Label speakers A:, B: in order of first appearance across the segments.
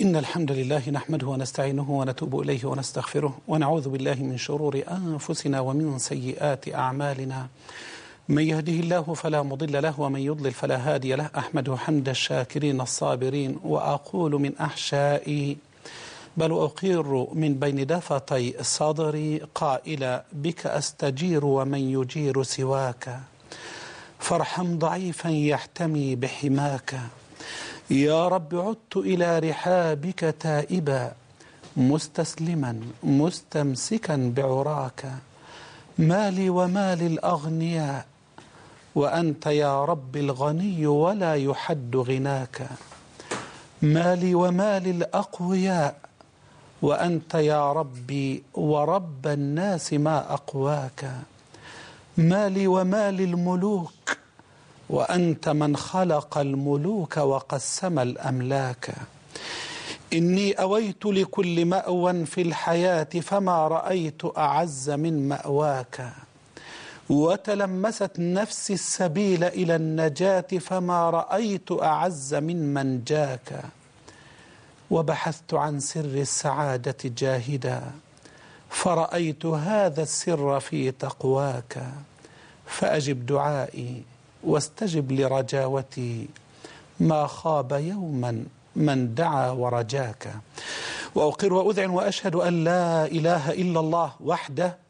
A: إن الحمد لله نحمده ونستعينه ونتوب إليه ونستغفره ونعوذ بالله من شرور أنفسنا ومن سيئات أعمالنا من يهده الله فلا مضل له ومن يضلل فلا هادي له أحمده حمد الشاكرين الصابرين وأقول من أحشائي بل أقير من بين دفتي صدري قائلا بك أستجير ومن يجير سواك فارحم ضعيفا يحتمي بحماك يا رب عدت إلى رحابك تائبا مستسلما مستمسكا بعراك مالي ومال الأغنياء وأنت يا رب الغني ولا يحد غناك مالي ومال الأقوياء وأنت يا ربي ورب الناس ما أقواك مالي ومال الملوك وأنت من خلق الملوك وقسم الأملاك إني أويت لكل مأوى في الحياة فما رأيت أعز من مأواك وتلمست نفسي السبيل إلى النجاة فما رأيت أعز من من جاك وبحثت عن سر السعادة جاهدا فرأيت هذا السر في تقواك فأجب دعائي واستجب لرجاوتي ما خاب يوما من دعا ورجاك وأقر وأذعن وأشهد أن لا إله إلا الله وحده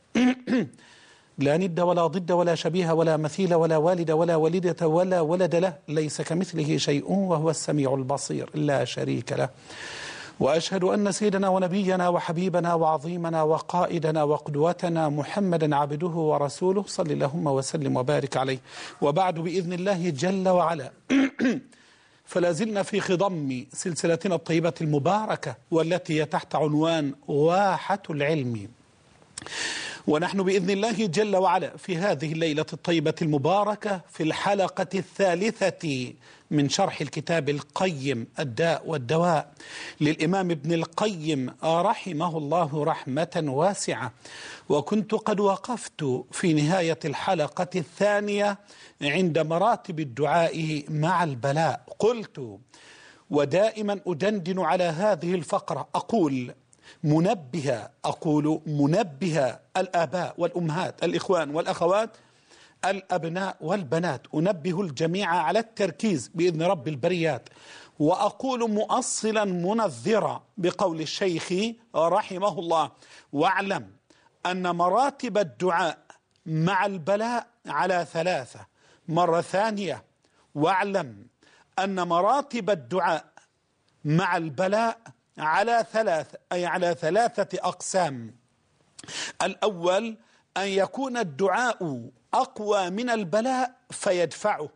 A: لا ند ولا ضد ولا شبيه ولا مثيل ولا والد ولا ولدة ولا ولد له ليس كمثله شيء وهو السميع البصير لا شريك له واشهد ان سيدنا ونبينا وحبيبنا وعظيمنا وقائدنا وقدوتنا محمدا عبده ورسوله صلى اللهم وسلم وبارك عليه وبعد باذن الله جل وعلا فلا زلنا في خضم سلسلتنا الطيبه المباركه والتي هي تحت عنوان واحه العلم ونحن بإذن الله جل وعلا في هذه الليلة الطيبة المباركة في الحلقة الثالثة من شرح الكتاب القيم الداء والدواء للإمام ابن القيم رحمه الله رحمة واسعة وكنت قد وقفت في نهاية الحلقة الثانية عند مراتب الدعاء مع البلاء قلت ودائما أدندن على هذه الفقرة أقول منبه أقول منبه الآباء والأمهات الإخوان والأخوات الأبناء والبنات أنبه الجميع على التركيز بإذن رب البريات وأقول مؤصلا منذرا بقول الشيخ رحمه الله واعلم أن مراتب الدعاء مع البلاء على ثلاثة مرة ثانية واعلم أن مراتب الدعاء مع البلاء على ثلاث أي على ثلاثة أقسام الأول أن يكون الدعاء أقوى من البلاء فيدفعه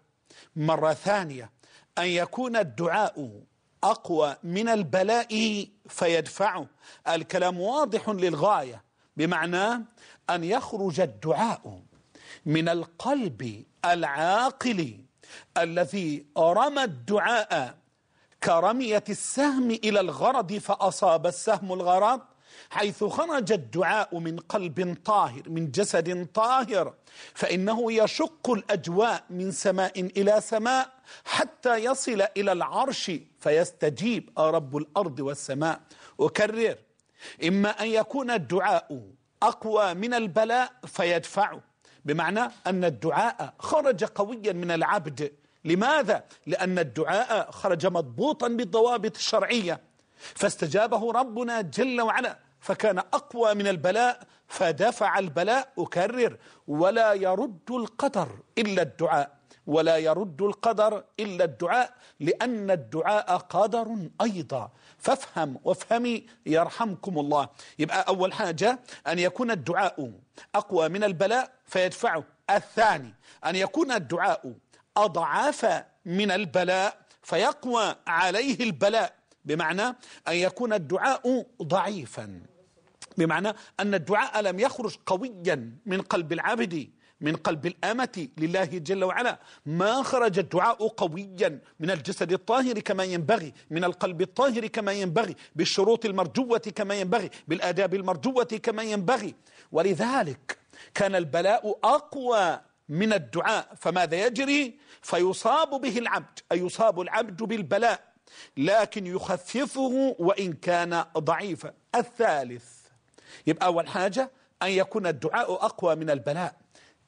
A: مرة ثانية أن يكون الدعاء أقوى من البلاء فيدفعه الكلام واضح للغاية بمعنى أن يخرج الدعاء من القلب العاقل الذي رمى الدعاء كرمية السهم إلى الغرض فأصاب السهم الغرض حيث خرج الدعاء من قلب طاهر من جسد طاهر فإنه يشق الأجواء من سماء إلى سماء حتى يصل إلى العرش فيستجيب آه رب الأرض والسماء أكرر إما أن يكون الدعاء أقوى من البلاء فيدفعه بمعنى أن الدعاء خرج قويا من العبد لماذا؟ لأن الدعاء خرج مضبوطا بالضوابط الشرعية فاستجابه ربنا جل وعلا فكان أقوى من البلاء فدفع البلاء أكرر ولا يرد القدر إلا الدعاء ولا يرد القدر إلا الدعاء لأن الدعاء قدر أيضا فافهم وافهمي يرحمكم الله يبقى أول حاجة أن يكون الدعاء أقوى من البلاء فيدفعه الثاني أن يكون الدعاء أضعاف من البلاء فيقوى عليه البلاء بمعنى أن يكون الدعاء ضعيفا بمعنى أن الدعاء لم يخرج قويا من قلب العبد من قلب الأمة لله جل وعلا ما خرج الدعاء قويا من الجسد الطاهر كما ينبغي من القلب الطاهر كما ينبغي بالشروط المرجوة كما ينبغي بالآداب المرجوة كما ينبغي ولذلك كان البلاء أقوى من الدعاء فماذا يجري فيصاب به العبد أي يصاب العبد بالبلاء لكن يخففه وإن كان ضعيفا الثالث يبقى أول حاجة أن يكون الدعاء أقوى من البلاء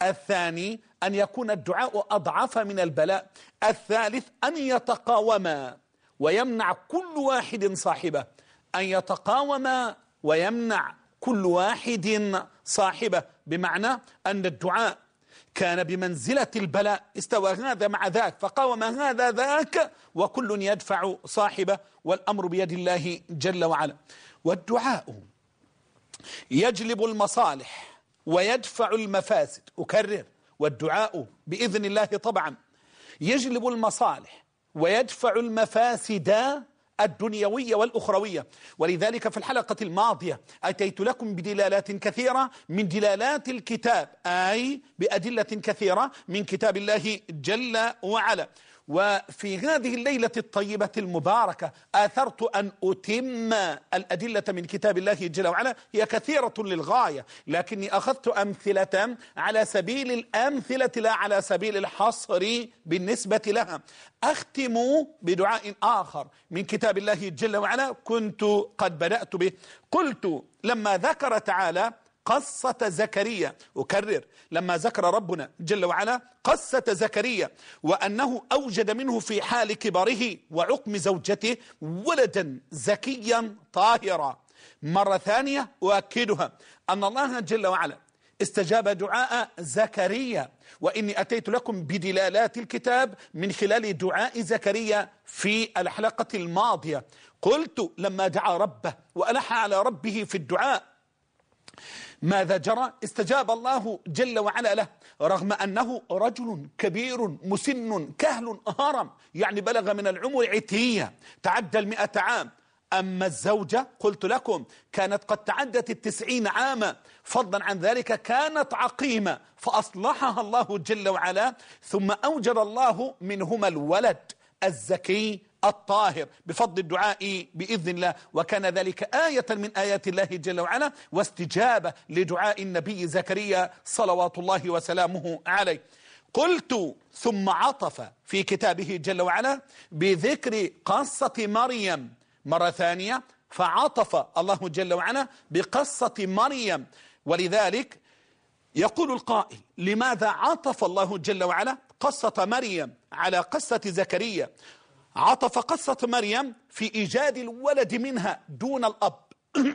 A: الثاني أن يكون الدعاء أضعف من البلاء الثالث أن يتقاوما ويمنع كل واحد صاحبه أن يتقاوما ويمنع كل واحد صاحبه بمعنى أن الدعاء كان بمنزلة البلاء استوى هذا مع ذاك فقاوم هذا ذاك وكل يدفع صاحبه والأمر بيد الله جل وعلا والدعاء يجلب المصالح ويدفع المفاسد أكرر والدعاء بإذن الله طبعا يجلب المصالح ويدفع المفاسد الدنيوية والأخروية ولذلك في الحلقة الماضية أتيت لكم بدلالات كثيرة من دلالات الكتاب أي بأدلة كثيرة من كتاب الله جل وعلا وفي هذه الليلة الطيبة المباركة آثرت أن أتم الأدلة من كتاب الله جل وعلا هي كثيرة للغاية لكني أخذت أمثلة على سبيل الأمثلة لا على سبيل الحصر بالنسبة لها أختم بدعاء آخر من كتاب الله جل وعلا كنت قد بدأت به قلت لما ذكر تعالى قصة زكريا أكرر لما ذكر ربنا جل وعلا قصة زكريا وأنه أوجد منه في حال كبره وعقم زوجته ولدا زكيا طاهرا مرة ثانية أؤكدها أن الله جل وعلا استجاب دعاء زكريا وإني أتيت لكم بدلالات الكتاب من خلال دعاء زكريا في الحلقة الماضية قلت لما دعا ربه وألح على ربه في الدعاء ماذا جرى استجاب الله جل وعلا له رغم أنه رجل كبير مسن كهل هرم يعني بلغ من العمر عتية تعدى المئة عام أما الزوجة قلت لكم كانت قد تعدت التسعين عاما فضلا عن ذلك كانت عقيمة فأصلحها الله جل وعلا ثم أوجد الله منهما الولد الزكي الطاهر بفضل الدعاء بإذن الله وكان ذلك آية من آيات الله جل وعلا واستجابة لدعاء النبي زكريا صلوات الله وسلامه عليه قلت ثم عطف في كتابه جل وعلا بذكر قصة مريم مرة ثانية فعطف الله جل وعلا بقصة مريم ولذلك يقول القائل لماذا عطف الله جل وعلا قصة مريم على قصة زكريا عطف قصة مريم في إيجاد الولد منها دون الأب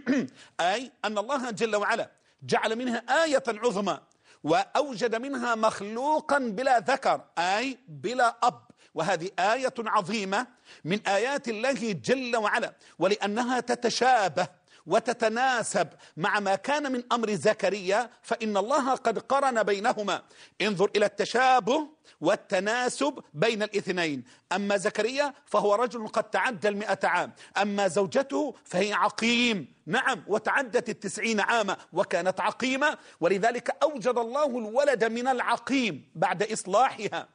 A: أي أن الله جل وعلا جعل منها آية عظمى وأوجد منها مخلوقا بلا ذكر أي بلا أب وهذه آية عظيمة من آيات الله جل وعلا ولأنها تتشابه وتتناسب مع ما كان من أمر زكريا فإن الله قد قرن بينهما انظر إلى التشابه والتناسب بين الاثنين أما زكريا فهو رجل قد تعدى المئة عام أما زوجته فهي عقيم نعم وتعدت التسعين عاما وكانت عقيمة ولذلك أوجد الله الولد من العقيم بعد إصلاحها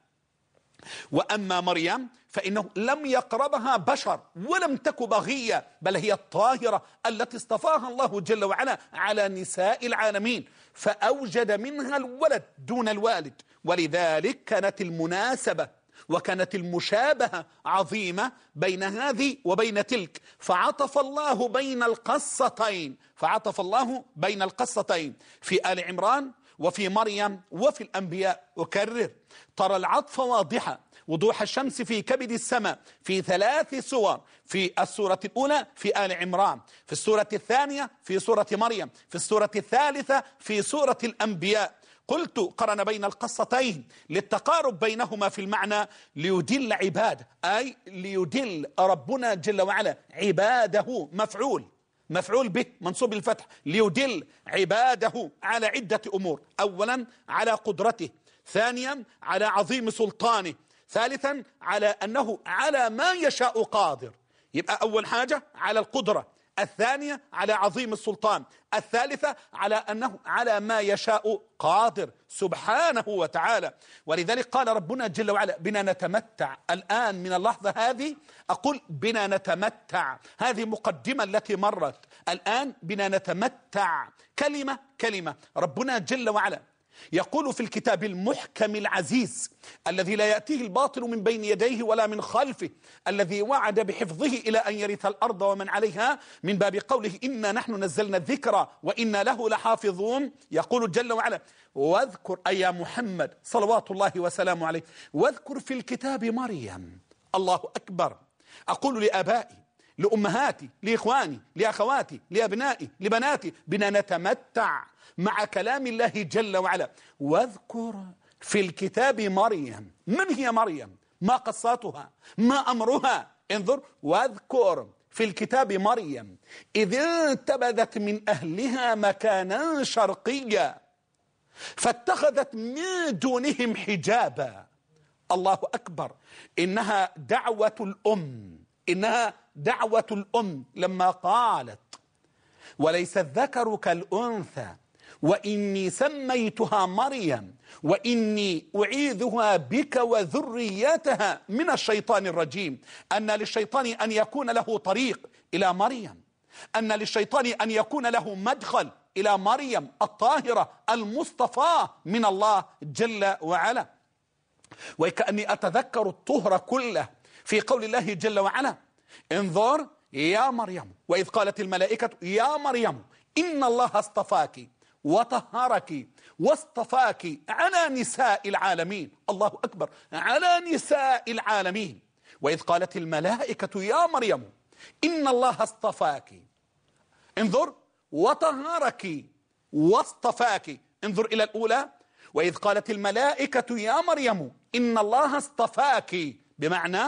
A: وأما مريم فإنه لم يقربها بشر ولم تك بغية بل هي الطاهرة التي اصطفاها الله جل وعلا على نساء العالمين فأوجد منها الولد دون الوالد ولذلك كانت المناسبة وكانت المشابهة عظيمة بين هذه وبين تلك فعطف الله بين القصتين فعطف الله بين القصتين في آل عمران وفي مريم وفي الأنبياء أكرر ترى العطف واضحة وضوح الشمس في كبد السماء في ثلاث سور في السورة الأولى في آل عمران في السورة الثانية في سورة مريم في السورة الثالثة في سورة الأنبياء قلت قرن بين القصتين للتقارب بينهما في المعنى ليدل عباده أي ليدل ربنا جل وعلا عباده مفعول مفعول به منصوب الفتح ليدل عباده على عدة أمور أولا على قدرته ثانيا على عظيم سلطانه ثالثا على أنه على ما يشاء قادر يبقى أول حاجة على القدرة الثانية على عظيم السلطان الثالثة على أنه على ما يشاء قادر سبحانه وتعالى ولذلك قال ربنا جل وعلا بنا نتمتع الآن من اللحظة هذه أقول بنا نتمتع هذه مقدمة التي مرت الآن بنا نتمتع كلمة كلمة ربنا جل وعلا يقول في الكتاب المحكم العزيز الذي لا يأتيه الباطل من بين يديه ولا من خلفه الذي وعد بحفظه إلى أن يرث الأرض ومن عليها من باب قوله إنا نحن نزلنا الذكر وإنا له لحافظون يقول جل وعلا واذكر أي محمد صلوات الله وسلامه عليه واذكر في الكتاب مريم الله أكبر أقول لآبائي لأمهاتي لإخواني لأخواتي لأبنائي لبناتي بنا نتمتع مع كلام الله جل وعلا واذكر في الكتاب مريم من هي مريم ما قصاتها ما أمرها انظر واذكر في الكتاب مريم إذ انتبذت من أهلها مكانا شرقيا فاتخذت من دونهم حجابا الله أكبر إنها دعوة الأم إنها دعوة الأم لما قالت وليس الذكر كالأنثى وإني سميتها مريم وإني أعيذها بك وذريتها من الشيطان الرجيم أن للشيطان أن يكون له طريق إلى مريم أن للشيطان أن يكون له مدخل إلى مريم الطاهرة المصطفاة من الله جل وعلا وكأني أتذكر الطهر كله في قول الله جل وعلا انظر يا مريم وإذ قالت الملائكة يا مريم إن الله اصطفاك وطهرك واصطفاك على نساء العالمين الله أكبر على نساء العالمين وإذ قالت الملائكة يا مريم إن الله اصطفاك انظر وطهرك واصطفاك انظر إلى الأولى وإذ قالت الملائكة يا مريم إن الله اصطفاك بمعنى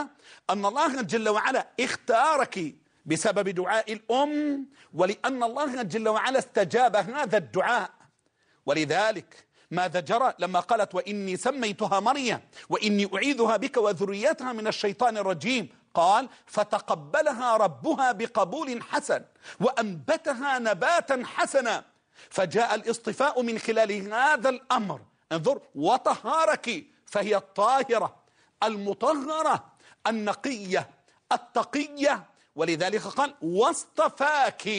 A: أن الله جل وعلا اختارك بسبب دعاء الأم ولأن الله جل وعلا استجاب هذا الدعاء ولذلك ماذا جرى لما قالت وإني سميتها مريم وإني أعيذها بك وذريتها من الشيطان الرجيم قال فتقبلها ربها بقبول حسن وأنبتها نباتا حسنا فجاء الاصطفاء من خلال هذا الأمر انظر وطهارك فهي الطاهرة المطهرة النقية التقية ولذلك قال واصطفاك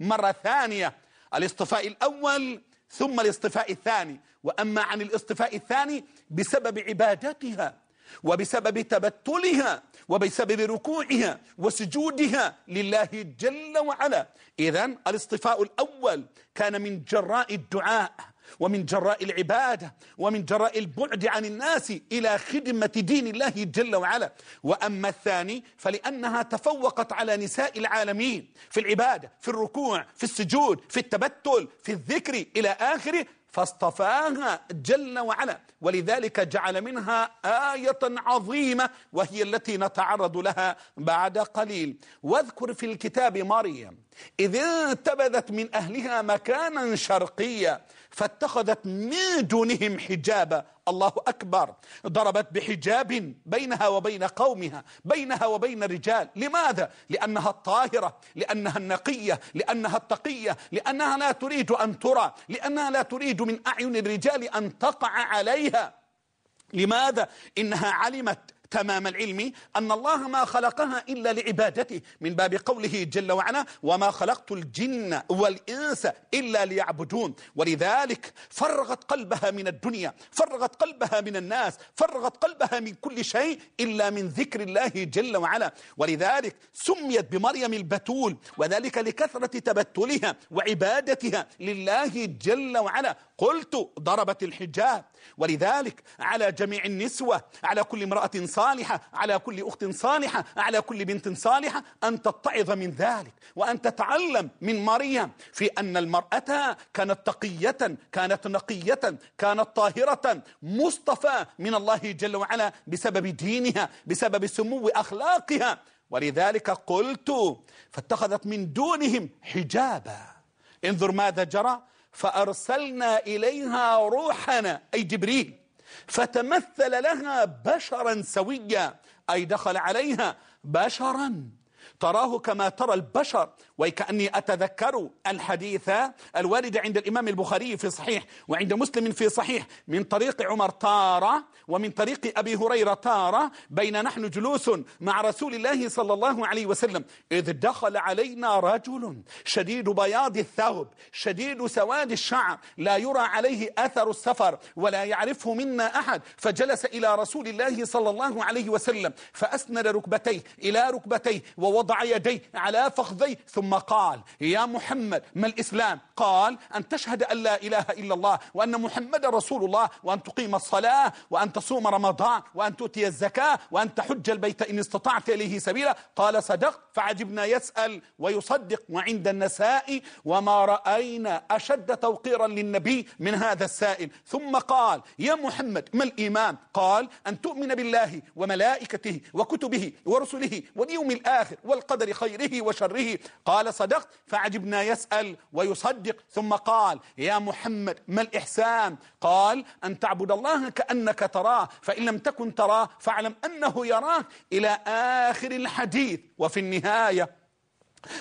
A: مرة ثانية الاصطفاء الأول ثم الاصطفاء الثاني وأما عن الاصطفاء الثاني بسبب عبادتها وبسبب تبتلها وبسبب ركوعها وسجودها لله جل وعلا إذا الاصطفاء الأول كان من جراء الدعاء ومن جراء العبادة ومن جراء البعد عن الناس إلى خدمة دين الله جل وعلا وأما الثاني فلأنها تفوقت على نساء العالمين في العبادة في الركوع في السجود في التبتل في الذكر إلى آخره فاصطفاها جل وعلا ولذلك جعل منها آية عظيمة وهي التي نتعرض لها بعد قليل واذكر في الكتاب مريم إذ انتبذت من أهلها مكانا شرقيا فاتخذت من دونهم حجابا الله أكبر ضربت بحجاب بينها وبين قومها بينها وبين الرجال لماذا؟ لأنها الطاهرة لأنها النقية لأنها التقية لأنها لا تريد أن ترى لأنها لا تريد من أعين الرجال أن تقع عليها لماذا؟ إنها علمت تمام العلم أن الله ما خلقها إلا لعبادته من باب قوله جل وعلا وما خلقت الجن والإنس إلا ليعبدون ولذلك فرغت قلبها من الدنيا فرغت قلبها من الناس فرغت قلبها من كل شيء إلا من ذكر الله جل وعلا ولذلك سميت بمريم البتول وذلك لكثرة تبتلها وعبادتها لله جل وعلا قلت ضربت الحجاب ولذلك على جميع النسوة على كل امرأة صالحة على كل أخت صالحة على كل بنت صالحة أن تتعظ من ذلك وأن تتعلم من مريم في أن المرأة كانت تقية كانت نقية كانت طاهرة مصطفى من الله جل وعلا بسبب دينها بسبب سمو أخلاقها ولذلك قلت فاتخذت من دونهم حجابا انظر ماذا جرى فأرسلنا إليها روحنا أي جبريل فتمثل لها بشرا سويا أي دخل عليها بشرا تراه كما ترى البشر وكأني أتذكر الحديث الوارد عند الإمام البخاري في صحيح وعند مسلم في صحيح من طريق عمر تارة ومن طريق أبي هريرة تارة بين نحن جلوس مع رسول الله صلى الله عليه وسلم إذ دخل علينا رجل شديد بياض الثوب شديد سواد الشعر لا يرى عليه أثر السفر ولا يعرفه منا أحد فجلس إلى رسول الله صلى الله عليه وسلم فأسند ركبتيه إلى ركبتيه ووضع ووضع يديه على فخذيه ثم قال يا محمد ما الإسلام قال أن تشهد أن لا إله إلا الله وأن محمد رسول الله وأن تقيم الصلاة وأن تصوم رمضان وأن تؤتي الزكاة وأن تحج البيت إن استطعت إليه سبيلا قال صدقت فعجبنا يسأل ويصدق وعند النساء وما رأينا أشد توقيرا للنبي من هذا السائل ثم قال يا محمد ما الإيمان قال أن تؤمن بالله وملائكته وكتبه ورسله واليوم الآخر والقدر خيره وشره قال صدقت فعجبنا يسأل ويصدق يصدق ثم قال يا محمد ما الإحسان قال أن تعبد الله كأنك تراه فإن لم تكن تراه فاعلم أنه يراك إلى آخر الحديث وفي النهاية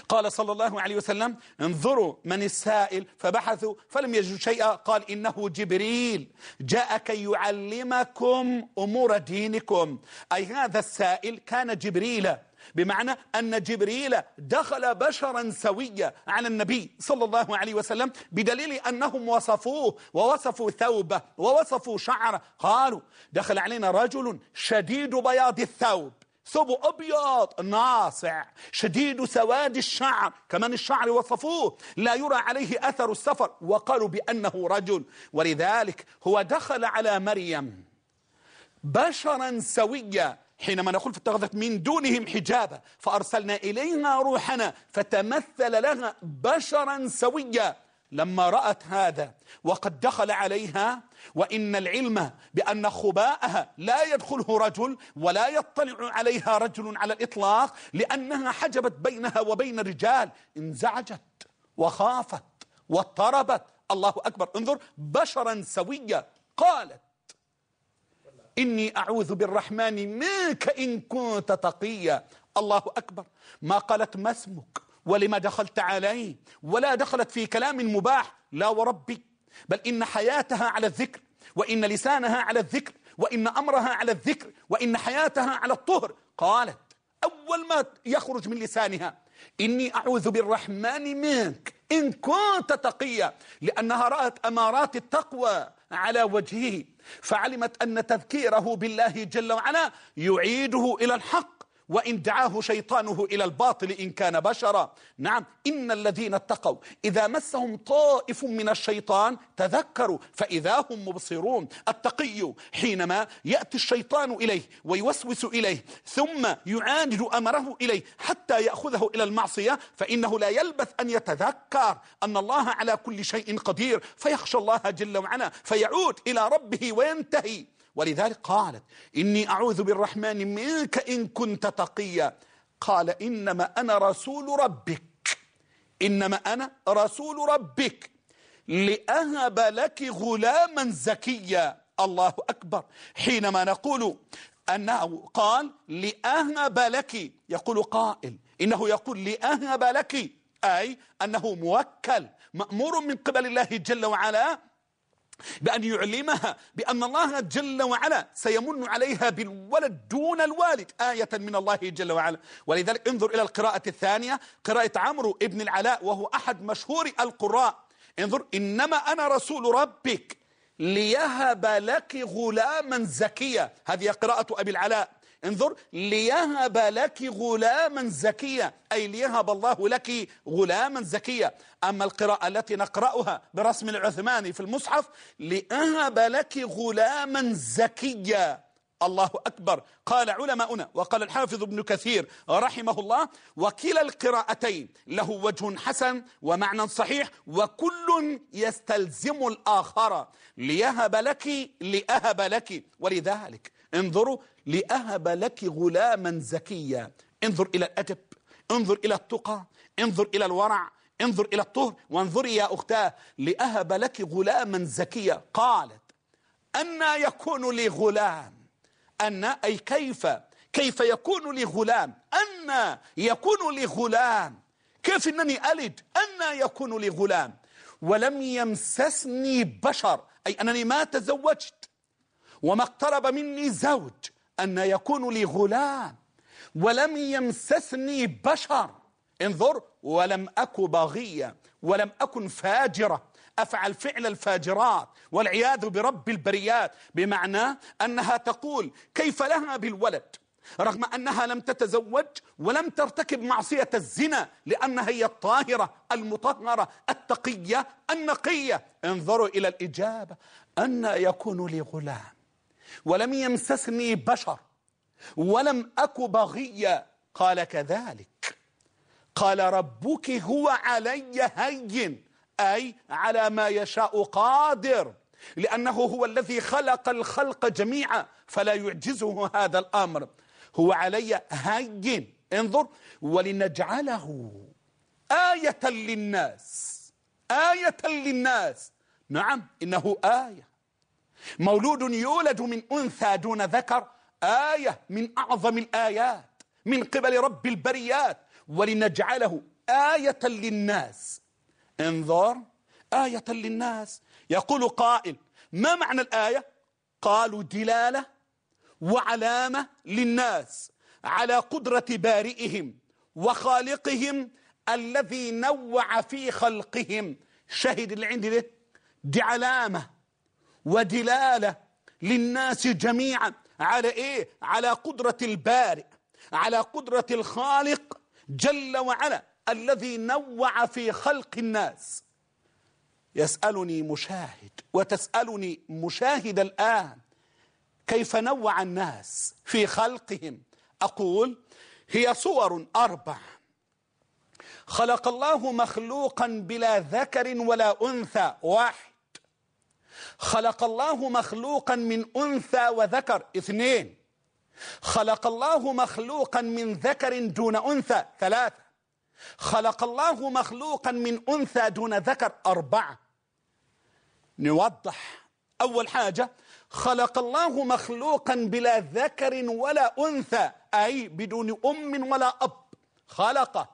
A: قال صلى الله عليه وسلم انظروا من السائل فبحثوا فلم يجدوا شيئا قال إنه جبريل جاء كي يعلمكم أمور دينكم أي هذا السائل كان جبريلا بمعنى أن جبريل دخل بشرا سويا على النبي صلى الله عليه وسلم بدليل أنهم وصفوه ووصفوا ثوبه ووصفوا شعره قالوا دخل علينا رجل شديد بياض الثوب ثوب أبيض ناصع شديد سواد الشعر كمان الشعر وصفوه لا يرى عليه أثر السفر وقالوا بأنه رجل ولذلك هو دخل على مريم بشرا سويا حينما نقول فاتخذت من دونهم حجابا فأرسلنا إليها روحنا فتمثل لها بشرا سويا لما رأت هذا وقد دخل عليها وإن العلم بأن خباءها لا يدخله رجل ولا يطلع عليها رجل على الإطلاق لأنها حجبت بينها وبين الرجال انزعجت وخافت واضطربت الله أكبر انظر بشرا سويا قالت إني أعوذ بالرحمن منك إن كنت تقيا الله أكبر ما قالت ما اسمك ولما دخلت علي ولا دخلت في كلام مباح لا وربي بل إن حياتها على الذكر وإن لسانها على الذكر وإن أمرها على الذكر وإن حياتها على الطهر قالت أول ما يخرج من لسانها إني أعوذ بالرحمن منك إن كنت تقيا لأنها رأت أمارات التقوى على وجهه فعلمت أن تذكيره بالله جل وعلا يعيده إلى الحق وإن دعاه شيطانه إلى الباطل إن كان بشرا نعم إن الذين اتقوا إذا مسهم طائف من الشيطان تذكروا فإذا هم مبصرون التقي حينما يأتي الشيطان إليه ويوسوس إليه ثم يعاند أمره إليه حتى يأخذه إلى المعصية فإنه لا يلبث أن يتذكر أن الله على كل شيء قدير فيخشى الله جل وعلا فيعود إلى ربه وينتهي ولذلك قالت إني أعوذ بالرحمن منك إن كنت تقيا قال إنما أنا رسول ربك إنما أنا رسول ربك لأهب لك غلاما زكيا الله أكبر حينما نقول أنه قال لأهب لك يقول قائل إنه يقول لأهب لك أي أنه موكل مأمور من قبل الله جل وعلا بأن يعلمها بأن الله جل وعلا سيمن عليها بالولد دون الوالد آية من الله جل وعلا ولذلك انظر إلى القراءة الثانية قراءة عمرو ابن العلاء وهو أحد مشهور القراء انظر إنما أنا رسول ربك ليهب لك غلاما زكيا هذه قراءة أبي العلاء انظر ليهب لك غلاما زكيا أي ليهب الله لك غلاما زكيا أما القراءة التي نقرأها برسم العثماني في المصحف لأهب لك غلاما زكيا الله أكبر قال علماؤنا وقال الحافظ ابن كثير رحمه الله وكلا القراءتين له وجه حسن ومعنى صحيح وكل يستلزم الآخر ليهب لك لأهب لك ولذلك انظروا لأهب لك غلاما زكيا انظر إلى الأدب انظر إلى التقى انظر إلى الورع انظر إلى الطهر وانظري يا أختاه لأهب لك غلاما زكيا قالت أنا يكون لي غلام أنا أي كيف كيف يكون لي غلام أنا يكون لي غلام كيف أنني ألد أنا يكون لي غلام ولم يمسسني بشر أي أنني ما تزوجت وما اقترب مني زوج أن يكون لي غلام ولم يمسسني بشر انظر ولم أك باغية ولم أكن فاجرة أفعل فعل الفاجرات والعياذ برب البريات بمعنى أنها تقول كيف لها بالولد رغم أنها لم تتزوج ولم ترتكب معصية الزنا لأنها هي الطاهرة المطهرة التقية النقية انظروا إلى الإجابة أن يكون لي غلام ولم يمسسني بشر ولم أك بغيا قال كذلك قال ربك هو علي هين أي على ما يشاء قادر لأنه هو الذي خلق الخلق جميعا فلا يعجزه هذا الأمر هو علي هين انظر ولنجعله آية للناس آية للناس نعم إنه آية مولود يولد من أنثى دون ذكر آية من أعظم الآيات من قبل رب البريات ولنجعله آية للناس انظر آية للناس يقول قائل ما معنى الآية قالوا دلالة وعلامة للناس على قدرة بارئهم وخالقهم الذي نوع في خلقهم شهد اللي عندي ده دي علامة ودلالة للناس جميعا على إيه؟ على قدرة البارئ على قدرة الخالق جل وعلا الذي نوع في خلق الناس يسألني مشاهد وتسألني مشاهد الآن كيف نوع الناس في خلقهم أقول هي صور أربع خلق الله مخلوقا بلا ذكر ولا أنثى واحد خلق الله مخلوقا من أنثى وذكر اثنين خلق الله مخلوقا من ذكر دون أنثى ثلاثة خلق الله مخلوقا من أنثى دون ذكر أربعة نوضح أول حاجة خلق الله مخلوقا بلا ذكر ولا أنثى أي بدون أم ولا أب خلقه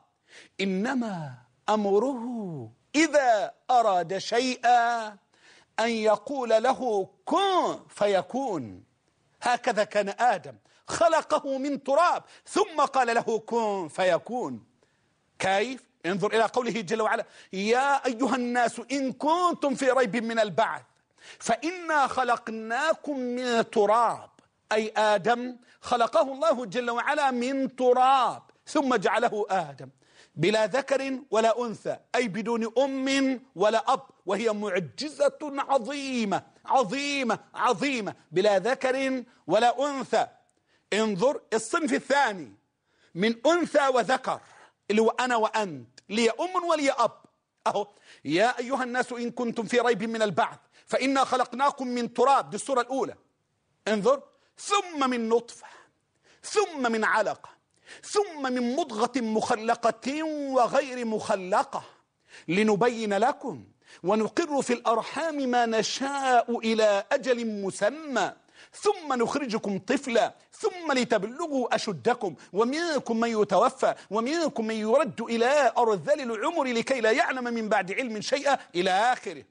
A: إنما أمره إذا أراد شيئا أن يقول له كن فيكون هكذا كان آدم خلقه من تراب ثم قال له كن فيكون كيف؟ انظر إلى قوله جل وعلا يا أيها الناس إن كنتم في ريب من البعث فإنا خلقناكم من تراب أي آدم خلقه الله جل وعلا من تراب ثم جعله آدم بلا ذكر ولا أنثى أي بدون أم ولا أب وهي معجزة عظيمة عظيمة عظيمة بلا ذكر ولا أنثى انظر الصنف الثاني من أنثى وذكر اللي هو أنا وأنت لي أم ولي أب أهو يا أيها الناس إن كنتم في ريب من البعث فإنا خلقناكم من تراب دي الصورة الأولى انظر ثم من نطفة ثم من علقة ثم من مضغة مخلقة وغير مخلقة لنبين لكم ونقر في الأرحام ما نشاء إلى أجل مسمى ثم نخرجكم طفلا ثم لتبلغوا أشدكم ومنكم من يتوفى ومنكم من يرد إلى أرذل العمر لكي لا يعلم من بعد علم شيئا إلى آخره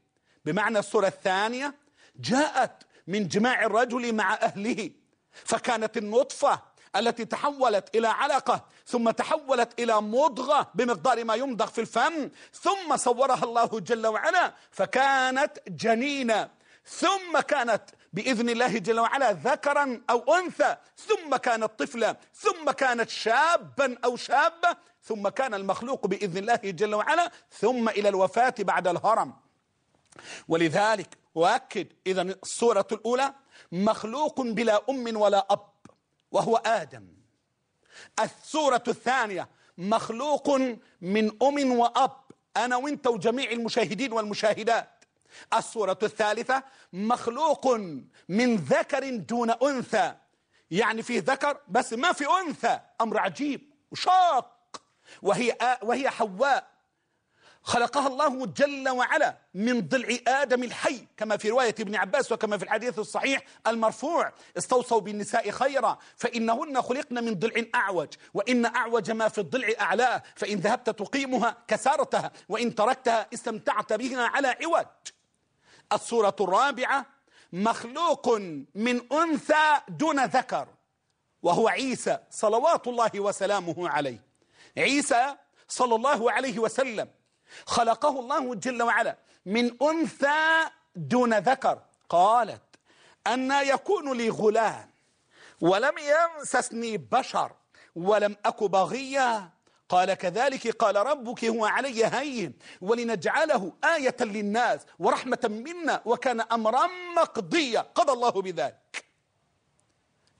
A: بمعنى الصورة الثانية جاءت من جماع الرجل مع أهله فكانت النطفة التي تحولت إلى علقة ثم تحولت إلى مضغة بمقدار ما يمضغ في الفم ثم صورها الله جل وعلا فكانت جنينة ثم كانت بإذن الله جل وعلا ذكرا أو أنثى ثم كانت طفلة ثم كانت شابا أو شابة ثم كان المخلوق بإذن الله جل وعلا ثم إلى الوفاة بعد الهرم ولذلك أؤكد إذا الصورة الأولى مخلوق بلا أم ولا أب وهو آدم السورة الثانية مخلوق من أم وأب أنا وإنت وجميع المشاهدين والمشاهدات السورة الثالثة مخلوق من ذكر دون أنثى يعني في ذكر بس ما في أنثى أمر عجيب وشاق وهي, وهي حواء خلقها الله جل وعلا من ضلع آدم الحي كما في رواية ابن عباس وكما في الحديث الصحيح المرفوع استوصوا بالنساء خيرا فإنهن خلقن من ضلع أعوج وإن أعوج ما في الضلع أعلى فإن ذهبت تقيمها كسرتها وإن تركتها استمتعت بها على عوج الصورة الرابعة مخلوق من أنثى دون ذكر وهو عيسى صلوات الله وسلامه عليه عيسى صلى الله عليه وسلم خلقه الله جل وعلا من أنثى دون ذكر قالت أن يكون لي غلام ولم يمسسني بشر ولم أك بغيا قال كذلك قال ربك هو علي هين ولنجعله آية للناس ورحمة منا وكان أمرا مقضيا قضى الله بذلك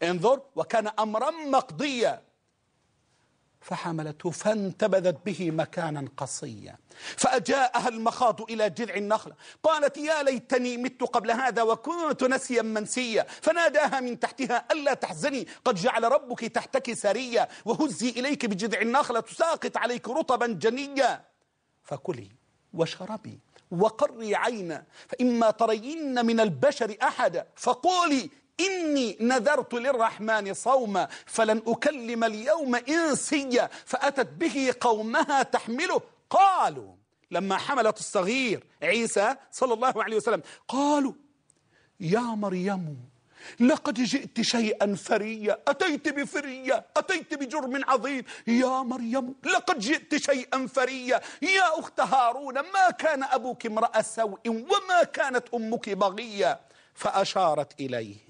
A: انظر وكان أمرا مقضيا فحملته فانتبذت به مكانا قصيا فأجاءها المخاض إلى جذع النخلة قالت يا ليتني مت قبل هذا وكنت نسيا منسيا فناداها من تحتها ألا تحزني قد جعل ربك تحتك سريا وهزي إليك بجذع النخلة تساقط عليك رطبا جنيا فكلي واشربي وقري عينا فإما ترين من البشر أحدا فقولي إني نذرت للرحمن صوما فلن أكلم اليوم إنسيا فأتت به قومها تحمله قالوا لما حملت الصغير عيسى صلى الله عليه وسلم قالوا يا مريم لقد جئت شيئا فريا أتيت بفرية أتيت بجرم عظيم يا مريم لقد جئت شيئا فريا يا أخت هارون ما كان أبوك امرأ سوء وما كانت أمك بغية فأشارت إليه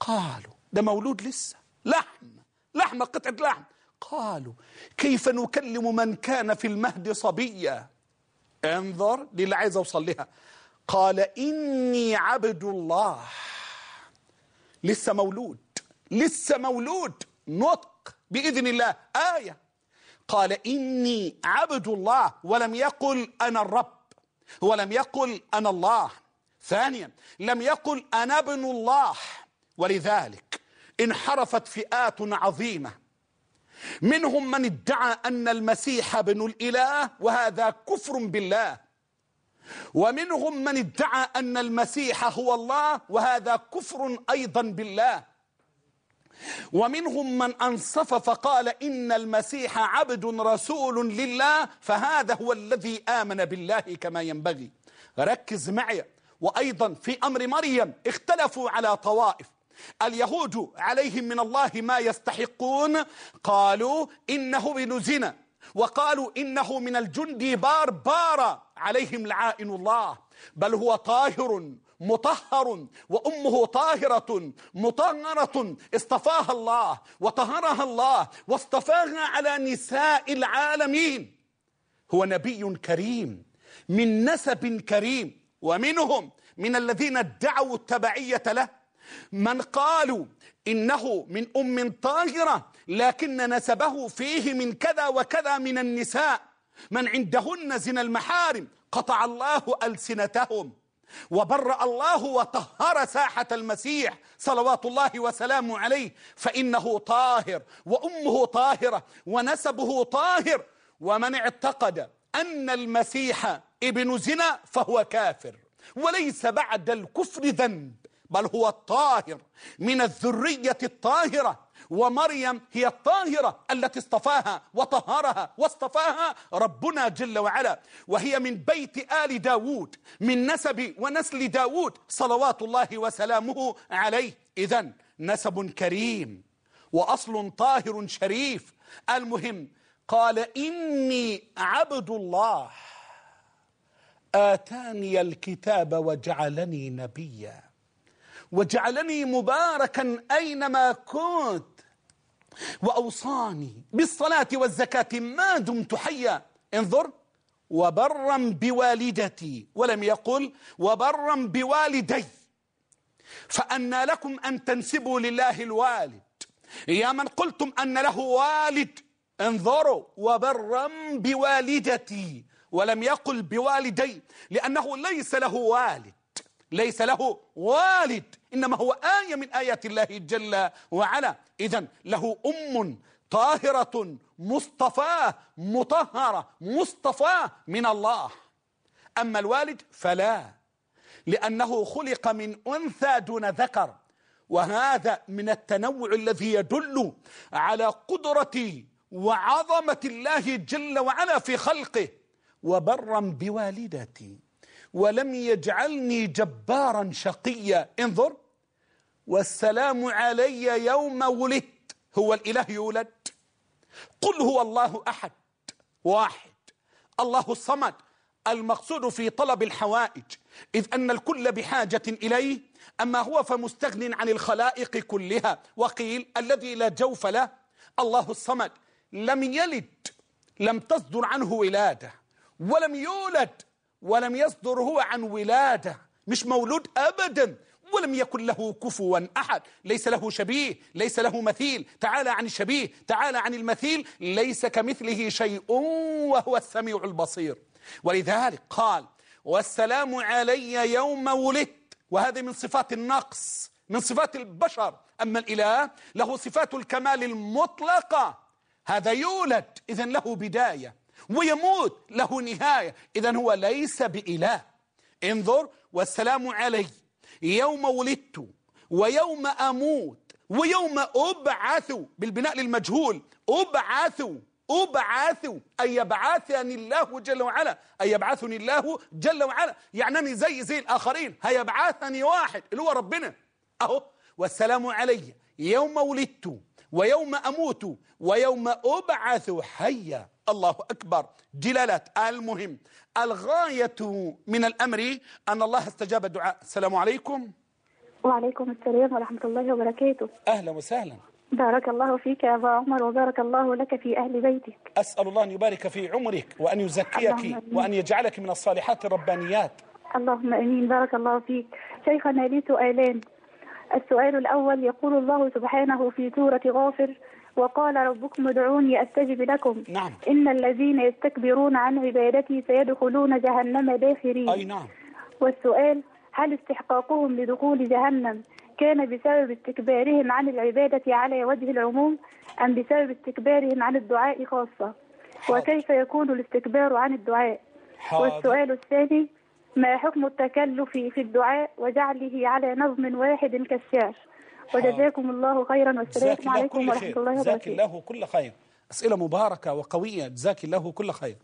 A: قالوا ده مولود لسه لحم لحم قطعة لحم قالوا كيف نكلم من كان في المهد صبيا انظر للي اللي عايز اوصل لها قال إني عبد الله لسه مولود لسه مولود نطق بإذن الله آية قال إني عبد الله ولم يقل أنا الرب ولم يقل أنا الله ثانيا لم يقل أنا ابن الله ولذلك انحرفت فئات عظيمه منهم من ادعى ان المسيح ابن الاله وهذا كفر بالله ومنهم من ادعى ان المسيح هو الله وهذا كفر ايضا بالله ومنهم من انصف فقال ان المسيح عبد رسول لله فهذا هو الذي امن بالله كما ينبغي ركز معي وايضا في امر مريم اختلفوا على طوائف اليهود عليهم من الله ما يستحقون قالوا إنه ابن زنا وقالوا إنه من الجند باربارا عليهم لعائن الله بل هو طاهر مطهر وأمه طاهرة مطهرة اصطفاها الله وطهرها الله واصطفاها على نساء العالمين هو نبي كريم من نسب كريم ومنهم من الذين ادعوا التبعية له من قالوا إنه من أم طاهرة لكن نسبه فيه من كذا وكذا من النساء من عندهن زنا المحارم قطع الله ألسنتهم وبرأ الله وطهر ساحة المسيح صلوات الله وسلامه عليه فإنه طاهر وأمه طاهرة ونسبه طاهر ومن اعتقد أن المسيح ابن زنا فهو كافر وليس بعد الكفر ذنب بل هو الطاهر من الذرية الطاهرة ومريم هي الطاهرة التي اصطفاها وطهرها واصطفاها ربنا جل وعلا وهي من بيت آل داود من نسب ونسل داود صلوات الله وسلامه عليه إذا نسب كريم وأصل طاهر شريف المهم قال إني عبد الله آتاني الكتاب وجعلني نبياً وجعلني مباركا أينما كنت وأوصاني بالصلاة والزكاة ما دمت حيا انظر وبرا بوالدتي ولم يقل وبرا بوالدي فأنا لكم أن تنسبوا لله الوالد يا من قلتم أن له والد انظروا وبرا بوالدتي ولم يقل بوالدي لأنه ليس له والد ليس له والد إنما هو آية من آيات الله جل وعلا إذا له أم طاهرة مصطفاة مطهرة مصطفاة من الله أما الوالد فلا لأنه خلق من أنثى دون ذكر وهذا من التنوع الذي يدل على قدرة وعظمة الله جل وعلا في خلقه وبرا بوالدتي ولم يجعلني جبارا شقيا انظر والسلام علي يوم ولدت هو الإله يولد قل هو الله أحد واحد الله الصمد المقصود في طلب الحوائج إذ أن الكل بحاجة إليه أما هو فمستغن عن الخلائق كلها وقيل الذي لا جوف له الله الصمد لم يلد لم تصدر عنه ولادة ولم يولد ولم يصدر هو عن ولادة مش مولود أبدا ولم يكن له كفوا أحد ليس له شبيه ليس له مثيل تعالى عن الشبيه تعالى عن المثيل ليس كمثله شيء وهو السميع البصير ولذلك قال والسلام علي يوم ولدت وهذه من صفات النقص من صفات البشر أما الإله له صفات الكمال المطلقة هذا يولد إذا له بداية ويموت له نهاية إذا هو ليس بإله انظر والسلام علي يوم ولدت ويوم أموت ويوم أبعث بالبناء للمجهول أبعث أبعث أي يبعثني الله جل وعلا أي يبعثني الله جل وعلا يعنني زي زي الآخرين هيبعثني واحد اللي هو ربنا أهو والسلام علي يوم ولدت ويوم أموت ويوم أبعث حيا الله أكبر جلالات المهم الغاية من الأمر أن الله استجاب دعاء السلام عليكم
B: وعليكم السلام ورحمة الله وبركاته
A: أهلا وسهلا
B: بارك الله فيك يا أبا عمر وبارك الله لك في أهل بيتك
A: أسأل الله أن يبارك في عمرك وأن يزكيك وأن يجعلك من الصالحات الربانيات
B: اللهم أمين بارك الله فيك شيخنا لي سؤالان السؤال الأول يقول الله سبحانه في سورة غافر وقال ربكم ادعوني أستجب لكم نعم. إن الذين يستكبرون عن عبادتي سيدخلون جهنم داخرين أي نعم والسؤال هل استحقاقهم لدخول جهنم كان بسبب استكبارهم عن العبادة على وجه العموم أم بسبب استكبارهم عن الدعاء خاصة حاضر. وكيف يكون الاستكبار عن الدعاء
A: حاضر. والسؤال
B: الثاني ما حكم التكلف في الدعاء وجعله على نظم واحد كالشعر وجزاكم الله خيرا والسلام عليكم ورحمة الله وبركاته جزاك الله
A: كل خير أسئلة مباركة وقوية جزاك الله كل خير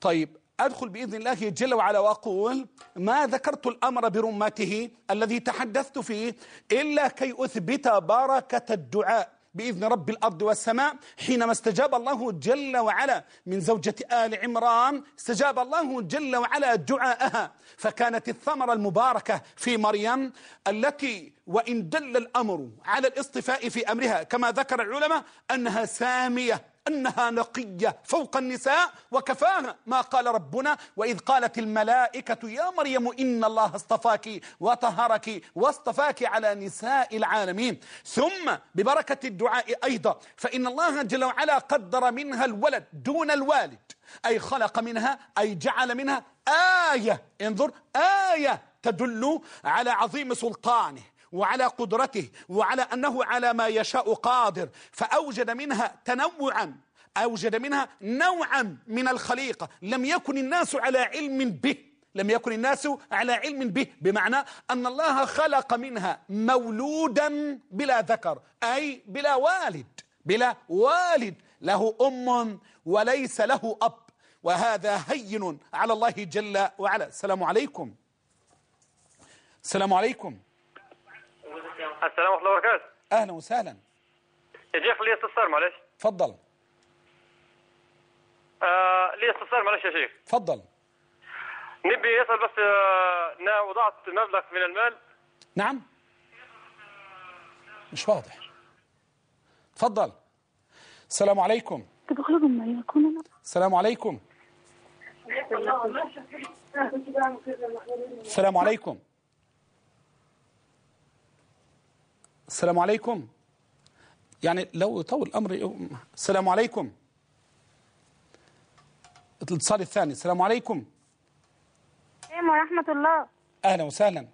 A: طيب أدخل بإذن الله جل وعلا وأقول ما ذكرت الأمر برمته الذي تحدثت فيه إلا كي أثبت بركة الدعاء بإذن رب الأرض والسماء حينما استجاب الله جل وعلا من زوجة آل عمران استجاب الله جل وعلا دعاءها فكانت الثمرة المباركة في مريم التي وإن دل الأمر على الاصطفاء في أمرها كما ذكر العلماء أنها سامية أنها نقية فوق النساء وكفاها ما قال ربنا وإذ قالت الملائكة يا مريم إن الله اصطفاك وطهرك واصطفاك على نساء العالمين ثم ببركة الدعاء أيضا فإن الله جل وعلا قدر منها الولد دون الوالد أي خلق منها أي جعل منها آية انظر آية تدل على عظيم سلطانه وعلى قدرته وعلى أنه على ما يشاء قادر فأوجد منها تنوعا أوجد منها نوعا من الخليقة لم يكن الناس على علم به لم يكن الناس على علم به بمعنى أن الله خلق منها مولودا بلا ذكر أي بلا والد بلا والد له أم وليس له أب وهذا هين على الله جل وعلا السلام عليكم السلام عليكم السلام ورحمه الله وبركاته اهلا وسهلا
C: يا شيخ لي استفسار معلش تفضل آه لي استفسار معلش يا شيخ تفضل نبي يسال بس آه انا وضعت مبلغ من المال
A: نعم مش واضح تفضل السلام عليكم طيب، السلام عليكم السلام عليكم السلام عليكم يعني لو طول الأمر السلام عليكم الاتصال الثاني السلام عليكم
B: السلام إيه، ورحمة الله
A: أهلا وسهلا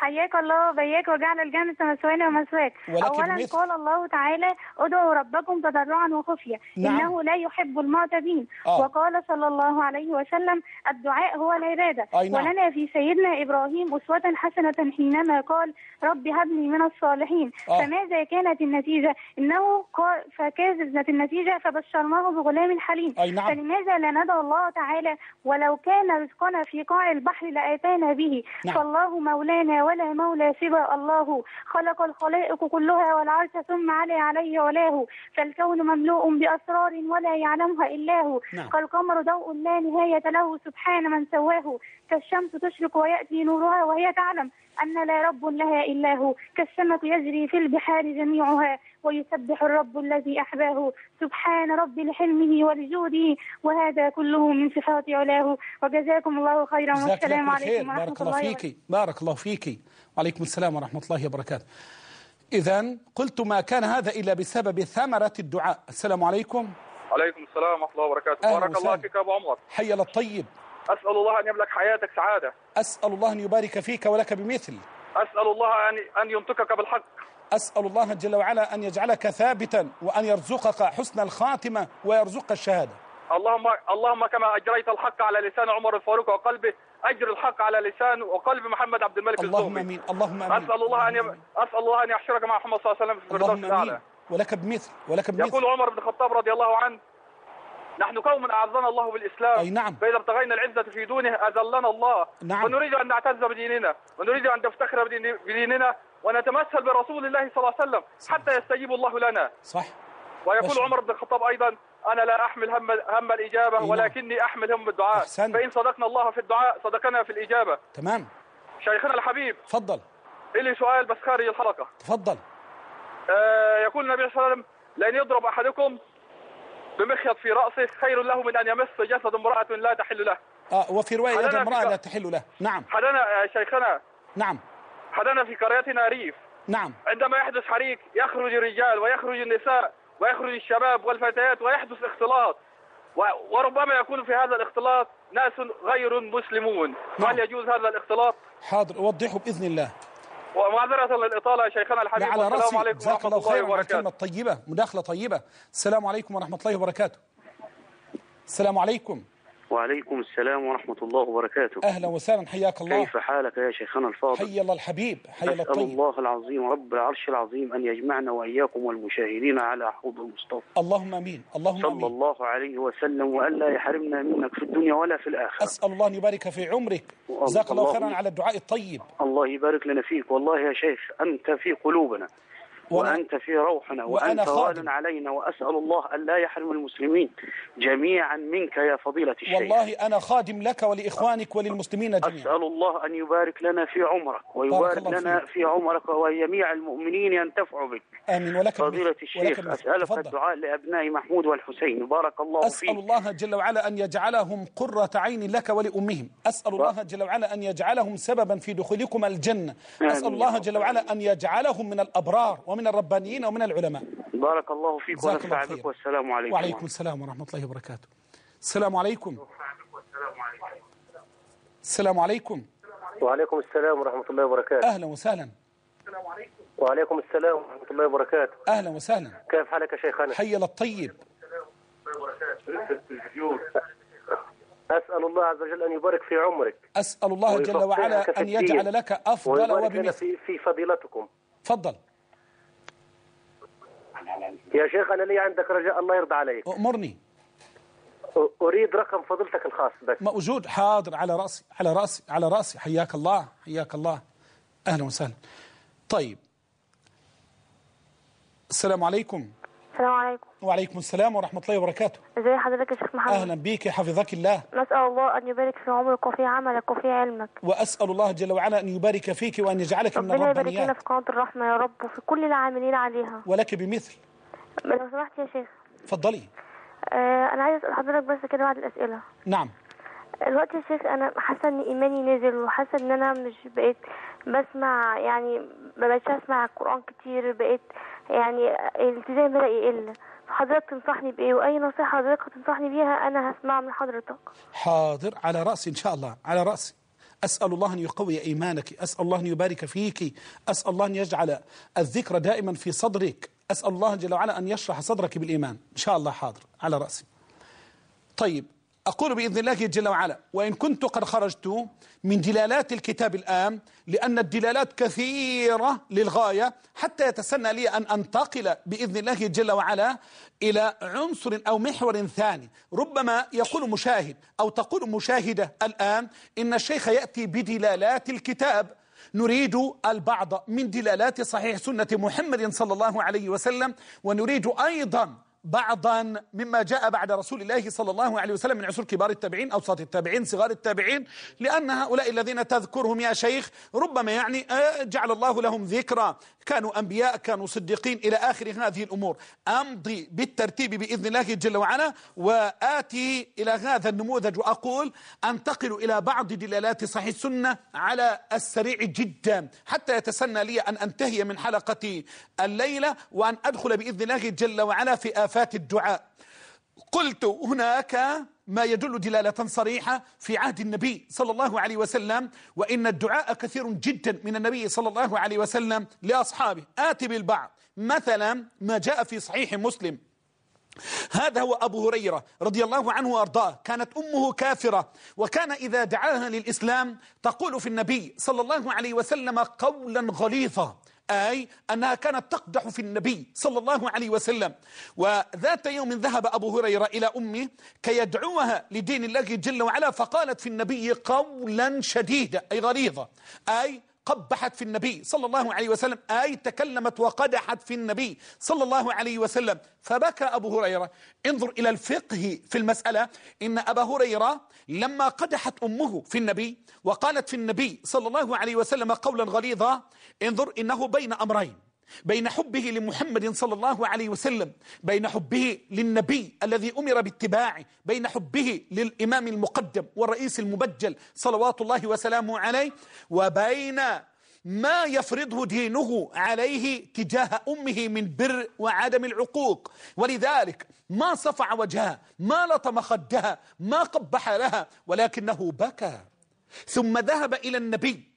B: حياك الله وبياك وجعل الجنة مثوانا ومثواك
A: أولا مثل... قال
B: الله تعالى ادعوا ربكم تضرعا وخفية نعم. إنه لا يحب المعتدين آه. وقال صلى الله عليه وسلم الدعاء هو العبادة نعم. ولنا في سيدنا إبراهيم أسوة حسنة حينما قال رب هب لي من الصالحين آه. فماذا كانت النتيجة إنه قال فكانت النتيجة فبشرناه بغلام حليم أي نعم. فلماذا لا ندعو الله تعالى ولو كان رزقنا في قاع البحر لآتانا به نعم. فالله مولانا ولا مولى سوى الله خلق الخلائق كلها والعرش ثم علي عليه علاه فالكون مملوء بأسرار ولا يعلمها إلا هو نعم. كالقمر ضوء لا نهاية له سبحان من سواه كالشمس تشرق ويأتي نورها وهي تعلم أن لا رب لها إلا هو كالسمك يجري في البحار جميعها ويسبح الرب الذي أحباه سبحان رب لحلمه ولجوده وهذا كله من صفات علاه وجزاكم الله خيرا والسلام عليكم
A: ورحمة بارك الله فيك بارك الله فيك وعليكم السلام ورحمة الله وبركاته إذا قلت ما كان هذا إلا بسبب ثمرة الدعاء السلام عليكم
C: عليكم السلام ورحمة الله وبركاته بارك الله فيك أبو عمر
A: حي للطيب
C: أسأل الله أن يملك حياتك سعادة
A: أسأل الله أن يبارك فيك ولك بمثل
C: أسأل الله أن أن ينطقك بالحق
A: أسأل الله جل وعلا أن يجعلك ثابتا وأن يرزقك حسن الخاتمة ويرزقك الشهادة
C: اللهم اللهم كما اجريت الحق على لسان عمر الفاروق وقلبه اجر الحق على لسان وقلب محمد عبد الملك الزهري اللهم امين اللهم امين اسال الله ان اسال الله ان يحشرك مع محمد صلى الله عليه وسلم في الفردوس
A: ولك بمثل ولك بمثل يقول عمر
C: بن الخطاب رضي الله عنه نحن قوم اعزنا الله بالاسلام اي نعم فاذا ابتغينا العزه في دونه اذلنا الله نعم ونريد ان نعتز بديننا ونريد ان نفتخر بديننا ونتمثل برسول الله صلى الله عليه وسلم صح. حتى يستجيب الله لنا صح ويقول بشي. عمر بن الخطاب أيضا أنا لا أحمل هم, هم الإجابة إيه؟ ولكني أحمل هم الدعاء أحسن. فإن صدقنا الله في الدعاء صدقنا في الإجابة تمام شيخنا الحبيب تفضل إلي سؤال بس خارج الحلقة تفضل آه يقول النبي صلى الله عليه وسلم لأن يضرب أحدكم بمخيط في رأسه خير له من أن يمس جسد امرأة لا تحل له آه وفي رواية يد امرأة لا
A: تحل له نعم
C: حدنا آه، شيخنا نعم حدنا في قريتنا ريف نعم عندما يحدث حريق يخرج الرجال ويخرج النساء ويخرج الشباب والفتيات ويحدث اختلاط وربما يكون في هذا الاختلاط ناس غير مسلمون نعم. هل يجوز هذا
A: الاختلاط؟ حاضر أوضحه بإذن الله
C: ومعذرة للإطالة يا شيخنا الحبيب على رأسي جزاك الله خير على كلمة
A: طيبة مداخلة طيبة السلام عليكم ورحمة الله وبركاته السلام عليكم
C: وعليكم السلام ورحمة الله وبركاته أهلا
A: وسهلا حياك الله كيف حالك يا شيخنا الفاضل حيا الله الحبيب حيا الله الطيب الله العظيم رب العرش العظيم أن يجمعنا وإياكم والمشاهدين على حوض المصطفى اللهم أمين اللهم صلى أمين. الله عليه
C: وسلم وأن لا يحرمنا منك في الدنيا ولا في الآخرة
A: أسأل الله أن يبارك في عمرك جزاك الله خيرا على الدعاء الطيب
B: الله يبارك لنا فيك والله يا شيخ أنت في قلوبنا
A: وأنت
C: في روحنا وأنت وال علينا وأسأل الله أن لا يحرم المسلمين
A: جميعا منك يا فضيلة الشيخ والله أنا خادم لك ولإخوانك وللمسلمين جميعا أسأل الله أن يبارك لنا في عمرك ويبارك لنا في عمرك وجميع المؤمنين ينتفعوا بك آمين ولك فضيلة الشيخ ولك أسألك الدعاء لأبناء محمود والحسين بارك الله أسأل فيك. الله جل وعلا أن يجعلهم قرة عين لك ولأمهم أسأل الله جل وعلا أن يجعلهم سببا في دخولكم الجنة أسأل الله جل وعلا أن يجعلهم من الأبرار ومن ومن الربانيين ومن العلماء
C: بارك الله فيك ونفع بك والسلام عليكم وعليكم
A: السلام ورحمة الله وبركاته السلام عليكم السلام عليكم
C: وعليكم السلام ورحمة الله
A: وبركاته أهلا وسهلا السلام عليكم وعليكم
C: السلام ورحمة الله وبركاته
A: أهلا وسهلا
C: كيف حالك يا شيخنا
A: حي للطيب
C: أسأل الله عز وجل أن يبارك في عمرك
A: أسأل الله جل وعلا أن يجعل لك أفضل وبمثل
C: في فضيلتكم تفضل يا شيخ أنا لي عندك رجاء الله يرضى عليك
A: أمرني أريد رقم فضلتك الخاص بس موجود حاضر على رأسي على رأسي على رأسي حياك الله حياك الله أهلا وسهلا طيب السلام عليكم السلام عليكم وعليكم السلام ورحمة الله وبركاته ازي حضرتك يا شيخ محمد أهلا بيك حفظك الله
B: نسأل الله أن يبارك في عمرك وفي عملك وفي علمك
A: وأسأل الله جل وعلا أن يبارك فيك وأن يجعلك من الربانيات ربنا يبارك لنا في
B: قناة الرحمة يا رب وفي كل العاملين عليها
A: ولك بمثل
B: لو سمحت يا شيخ اتفضلي آه، أنا عايز أسأل حضرتك بس كده بعد الأسئلة نعم الوقت يا شيخ انا حاسه ان ايماني نزل وحاسه ان انا مش بقيت بسمع يعني ما بقتش اسمع القران كتير بقيت يعني الالتزام بدأ يقل حضرتك تنصحني بإيه وأي نصيحة حضرتك هتنصحني بيها أنا هسمع من حضرتك
A: حاضر على رأسي إن شاء الله على رأسي أسأل الله أن يقوي إيمانك أسأل الله أن يبارك فيك أسأل الله أن يجعل الذكر دائما في صدرك أسأل الله جل وعلا أن يشرح صدرك بالإيمان إن شاء الله حاضر على رأسي طيب أقول بإذن الله جل وعلا وإن كنت قد خرجت من دلالات الكتاب الآن لأن الدلالات كثيرة للغاية حتى يتسنى لي أن أنتقل بإذن الله جل وعلا إلى عنصر أو محور ثاني ربما يقول مشاهد أو تقول مشاهدة الآن إن الشيخ يأتي بدلالات الكتاب نريد البعض من دلالات صحيح سنة محمد صلى الله عليه وسلم ونريد أيضا بعضا مما جاء بعد رسول الله صلى الله عليه وسلم من عصور كبار التابعين أوساط التابعين صغار التابعين لأن هؤلاء الذين تذكرهم يا شيخ ربما يعني آه، جعل الله لهم ذكرى كانوا أنبياء كانوا صديقين إلى آخر هذه الأمور أمضي بالترتيب بإذن الله جل وعلا وآتي إلى هذا النموذج وأقول أنتقل إلى بعض دلالات صحيح السنة على السريع جدا حتى يتسنى لي أن أنتهي من حلقتي الليلة وأن أدخل بإذن الله جل وعلا في وافات الدعاء قلت هناك ما يدل دلالة صريحة في عهد النبي صلى الله عليه وسلم وإن الدعاء كثير جدا من النبي صلى الله عليه وسلم لأصحابه آت بالبعض مثلا ما جاء في صحيح مسلم هذا هو أبو هريرة رضي الله عنه وأرضاه كانت أمه كافرة وكان إذا دعاها للإسلام تقول في النبي صلى الله عليه وسلم قولا غليظا أي أنها كانت تقدح في النبي صلى الله عليه وسلم وذات يوم ذهب أبو هريرة إلى أمه كي يدعوها لدين الله جل وعلا فقالت في النبي قولا شديدا أي غليظة أي قبحت في النبي صلى الله عليه وسلم أي تكلمت وقدحت في النبي صلى الله عليه وسلم فبكى أبو هريرة انظر إلى الفقه في المسألة إن أبا هريرة لما قدحت أمه في النبي وقالت في النبي صلى الله عليه وسلم قولا غليظا انظر إنه بين أمرين بين حبه لمحمد صلى الله عليه وسلم بين حبه للنبي الذي أمر باتباعه بين حبه للإمام المقدم والرئيس المبجل صلوات الله وسلامه عليه وبين ما يفرضه دينه عليه تجاه أمه من بر وعدم العقوق ولذلك ما صفع وجهها ما لطم خدها ما قبح لها ولكنه بكى ثم ذهب إلى النبي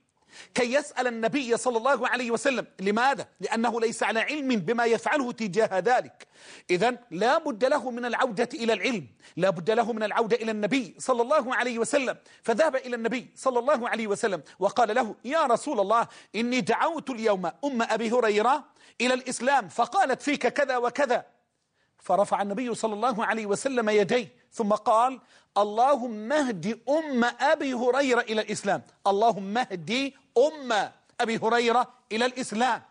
A: كي يسأل النبي صلى الله عليه وسلم لماذا؟ لأنه ليس على علم بما يفعله تجاه ذلك إذا لا بد له من العودة إلى العلم لا بد له من العودة إلى النبي صلى الله عليه وسلم فذهب إلى النبي صلى الله عليه وسلم وقال له يا رسول الله إني دعوت اليوم أم أبي هريرة إلى الإسلام فقالت فيك كذا وكذا فرفع النبي صلى الله عليه وسلم يديه ثم قال اللهم اهد أم أبي هريرة إلى الإسلام اللهم اهد أم أبي هريرة إلى الإسلام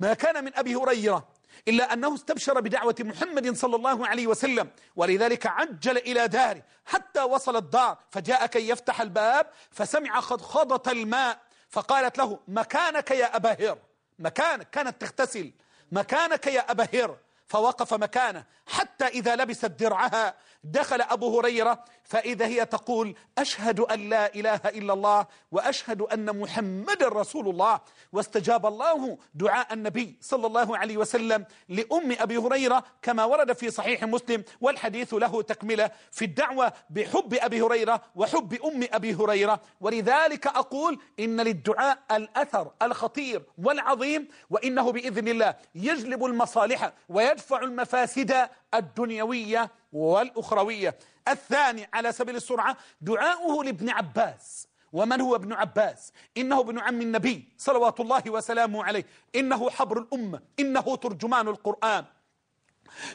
A: ما كان من أبي هريرة إلا أنه استبشر بدعوة محمد صلى الله عليه وسلم ولذلك عجل إلى داره حتى وصل الدار فجاء كي يفتح الباب فسمع خضخضة الماء فقالت له مكانك يا أبا هر مكانك كانت تغتسل مكانك يا أبا هر فوقف مكانه حتى إذا لبست درعها دخل أبو هريرة فإذا هي تقول أشهد أن لا إله إلا الله وأشهد أن محمد رسول الله واستجاب الله دعاء النبي صلى الله عليه وسلم لأم أبي هريرة كما ورد في صحيح مسلم والحديث له تكملة في الدعوة بحب أبي هريرة وحب أم أبي هريرة ولذلك أقول إن للدعاء الأثر الخطير والعظيم وإنه بإذن الله يجلب المصالح ويدفع المفاسد الدنيوية والأخروية الثاني على سبيل السرعة دعاؤه لابن عباس ومن هو ابن عباس إنه ابن عم النبي صلوات الله وسلامه عليه إنه حبر الأمة إنه ترجمان القرآن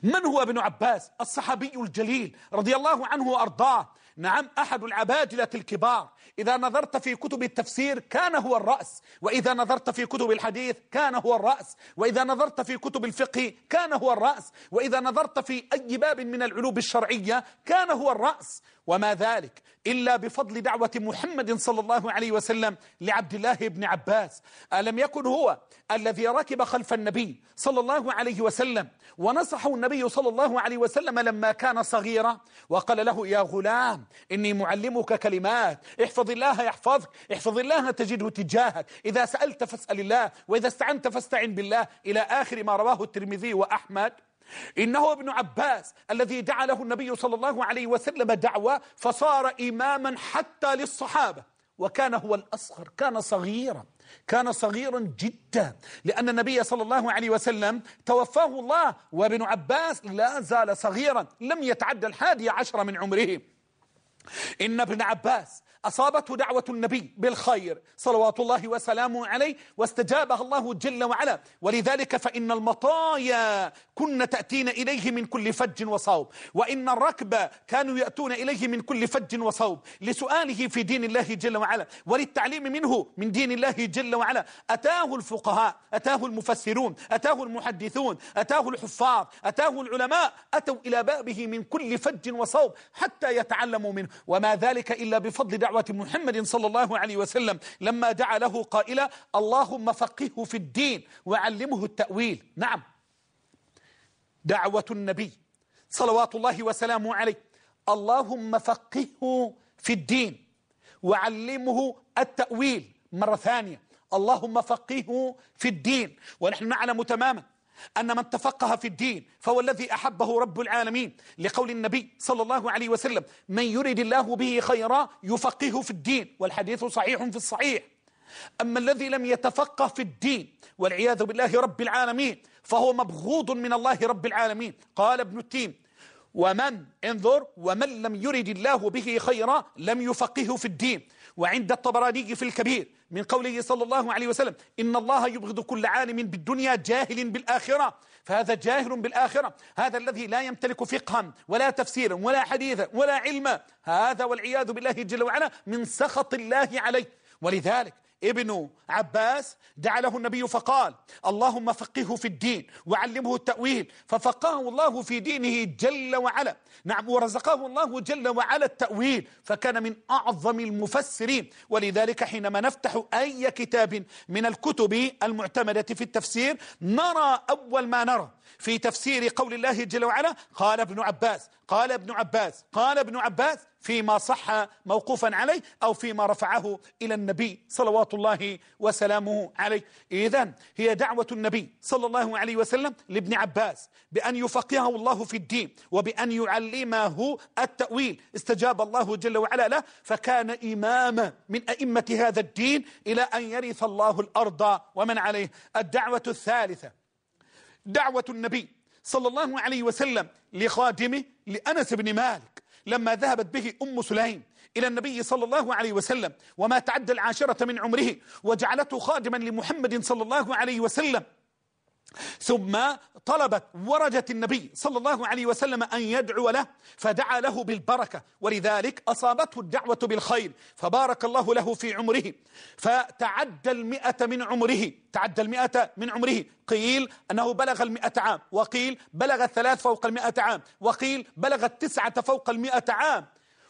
A: من هو ابن عباس الصحابي الجليل رضي الله عنه وأرضاه نعم أحد العبادلة الكبار إذا نظرت في كتب التفسير كان هو الرأس وإذا نظرت في كتب الحديث كان هو الرأس وإذا نظرت في كتب الفقه كان هو الرأس وإذا نظرت في أي باب من العلوم الشرعية كان هو الرأس وما ذلك إلا بفضل دعوة محمد صلى الله عليه وسلم لعبد الله بن عباس ألم يكن هو الذي ركب خلف النبي صلى الله عليه وسلم ونصحه النبي صلى الله عليه وسلم لما كان صغيرا وقال له يا غلام إني معلمك كلمات احفظ الله يحفظك احفظ الله تجده تجاهك إذا سألت فاسأل الله وإذا استعنت فاستعن بالله إلى آخر ما رواه الترمذي وأحمد إنه ابن عباس الذي دعا له النبي صلى الله عليه وسلم دعوة فصار إماما حتى للصحابة وكان هو الأصغر كان صغيرا كان صغيرا جدا لأن النبي صلى الله عليه وسلم توفاه الله وابن عباس لا زال صغيرا لم يتعدى الحادي عشر من عمره إن ابن عباس أصابته دعوة النبي بالخير صلوات الله وسلامه عليه واستجابها الله جل وعلا ولذلك فإن المطايا كنا تأتين إليه من كل فج وصوب وإن الركب كانوا يأتون إليه من كل فج وصوب لسؤاله في دين الله جل وعلا وللتعليم منه من دين الله جل وعلا أتاه الفقهاء أتاه المفسرون أتاه المحدثون أتاه الحفاظ أتاه العلماء أتوا إلى بابه من كل فج وصوب حتى يتعلموا منه وما ذلك إلا بفضل دعوة دعوة محمد صلى الله عليه وسلم لما دعا له قائلا اللهم فقهه في الدين وعلمه التأويل نعم دعوة النبي صلوات الله وسلامه عليه اللهم فقهه في الدين وعلمه التأويل مرة ثانية اللهم فقهه في الدين ونحن نعلم تماما أن من تفقه في الدين فهو الذي أحبه رب العالمين لقول النبي صلى الله عليه وسلم من يريد الله به خيرا يفقهه في الدين والحديث صحيح في الصحيح أما الذي لم يتفقه في الدين والعياذ بالله رب العالمين فهو مبغوض من الله رب العالمين قال ابن التيم ومن انظر ومن لم يرد الله به خيرا لم يفقهه في الدين وعند الطبراني في الكبير من قوله صلى الله عليه وسلم إن الله يبغض كل عالم بالدنيا جاهل بالآخرة فهذا جاهل بالآخرة هذا الذي لا يمتلك فقها ولا تفسيرا ولا حديثا ولا علما هذا والعياذ بالله جل وعلا من سخط الله عليه ولذلك ابن عباس دعا له النبي فقال اللهم فقهه في الدين وعلمه التأويل ففقهه الله في دينه جل وعلا نعم ورزقه الله جل وعلا التأويل فكان من أعظم المفسرين ولذلك حينما نفتح أي كتاب من الكتب المعتمدة في التفسير نرى أول ما نرى في تفسير قول الله جل وعلا قال ابن عباس قال ابن عباس قال ابن عباس فيما صح موقوفا عليه أو فيما رفعه إلى النبي صلوات الله وسلامه عليه إذا هي دعوة النبي صلى الله عليه وسلم لابن عباس بأن يفقهه الله في الدين وبأن يعلمه التأويل استجاب الله جل وعلا له فكان إماما من أئمة هذا الدين إلى أن يرث الله الأرض ومن عليه الدعوة الثالثة دعوة النبي صلى الله عليه وسلم لخادمه لأنس بن مالك لما ذهبت به أم سليم إلى النبي صلى الله عليه وسلم وما تعدى العاشرة من عمره وجعلته خادما لمحمد صلى الله عليه وسلم ثم طلبت ورجت النبي صلى الله عليه وسلم أن يدعو له فدعا له بالبركة ولذلك أصابته الدعوة بالخير فبارك الله له في عمره فتعدى المئة من عمره تعدى المئة من عمره قيل أنه بلغ المئة عام وقيل بلغ الثلاث فوق المئة عام وقيل بلغ التسعة فوق المئة عام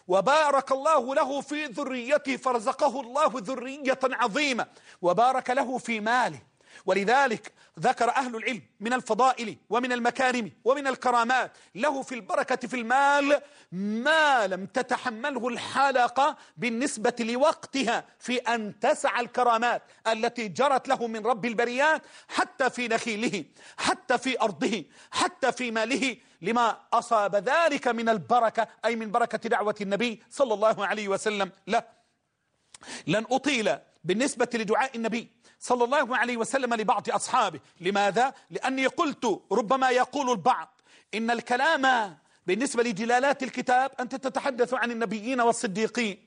A: وبارك الله له في ذريته فرزقه الله ذرية عظيمة وبارك له في ماله ولذلك ذكر أهل العلم من الفضائل ومن المكارم ومن الكرامات له في البركة في المال ما لم تتحمله الحلقة بالنسبة لوقتها في أن تسعى الكرامات التي جرت له من رب البريات حتى في نخيله حتى في أرضه حتى في ماله لما أصاب ذلك من البركة أي من بركة دعوة النبي صلى الله عليه وسلم له لن أطيل بالنسبة لدعاء النبي صلى الله عليه وسلم لبعض أصحابه لماذا؟ لأني قلت ربما يقول البعض إن الكلام بالنسبة لدلالات الكتاب أنت تتحدث عن النبيين والصديقين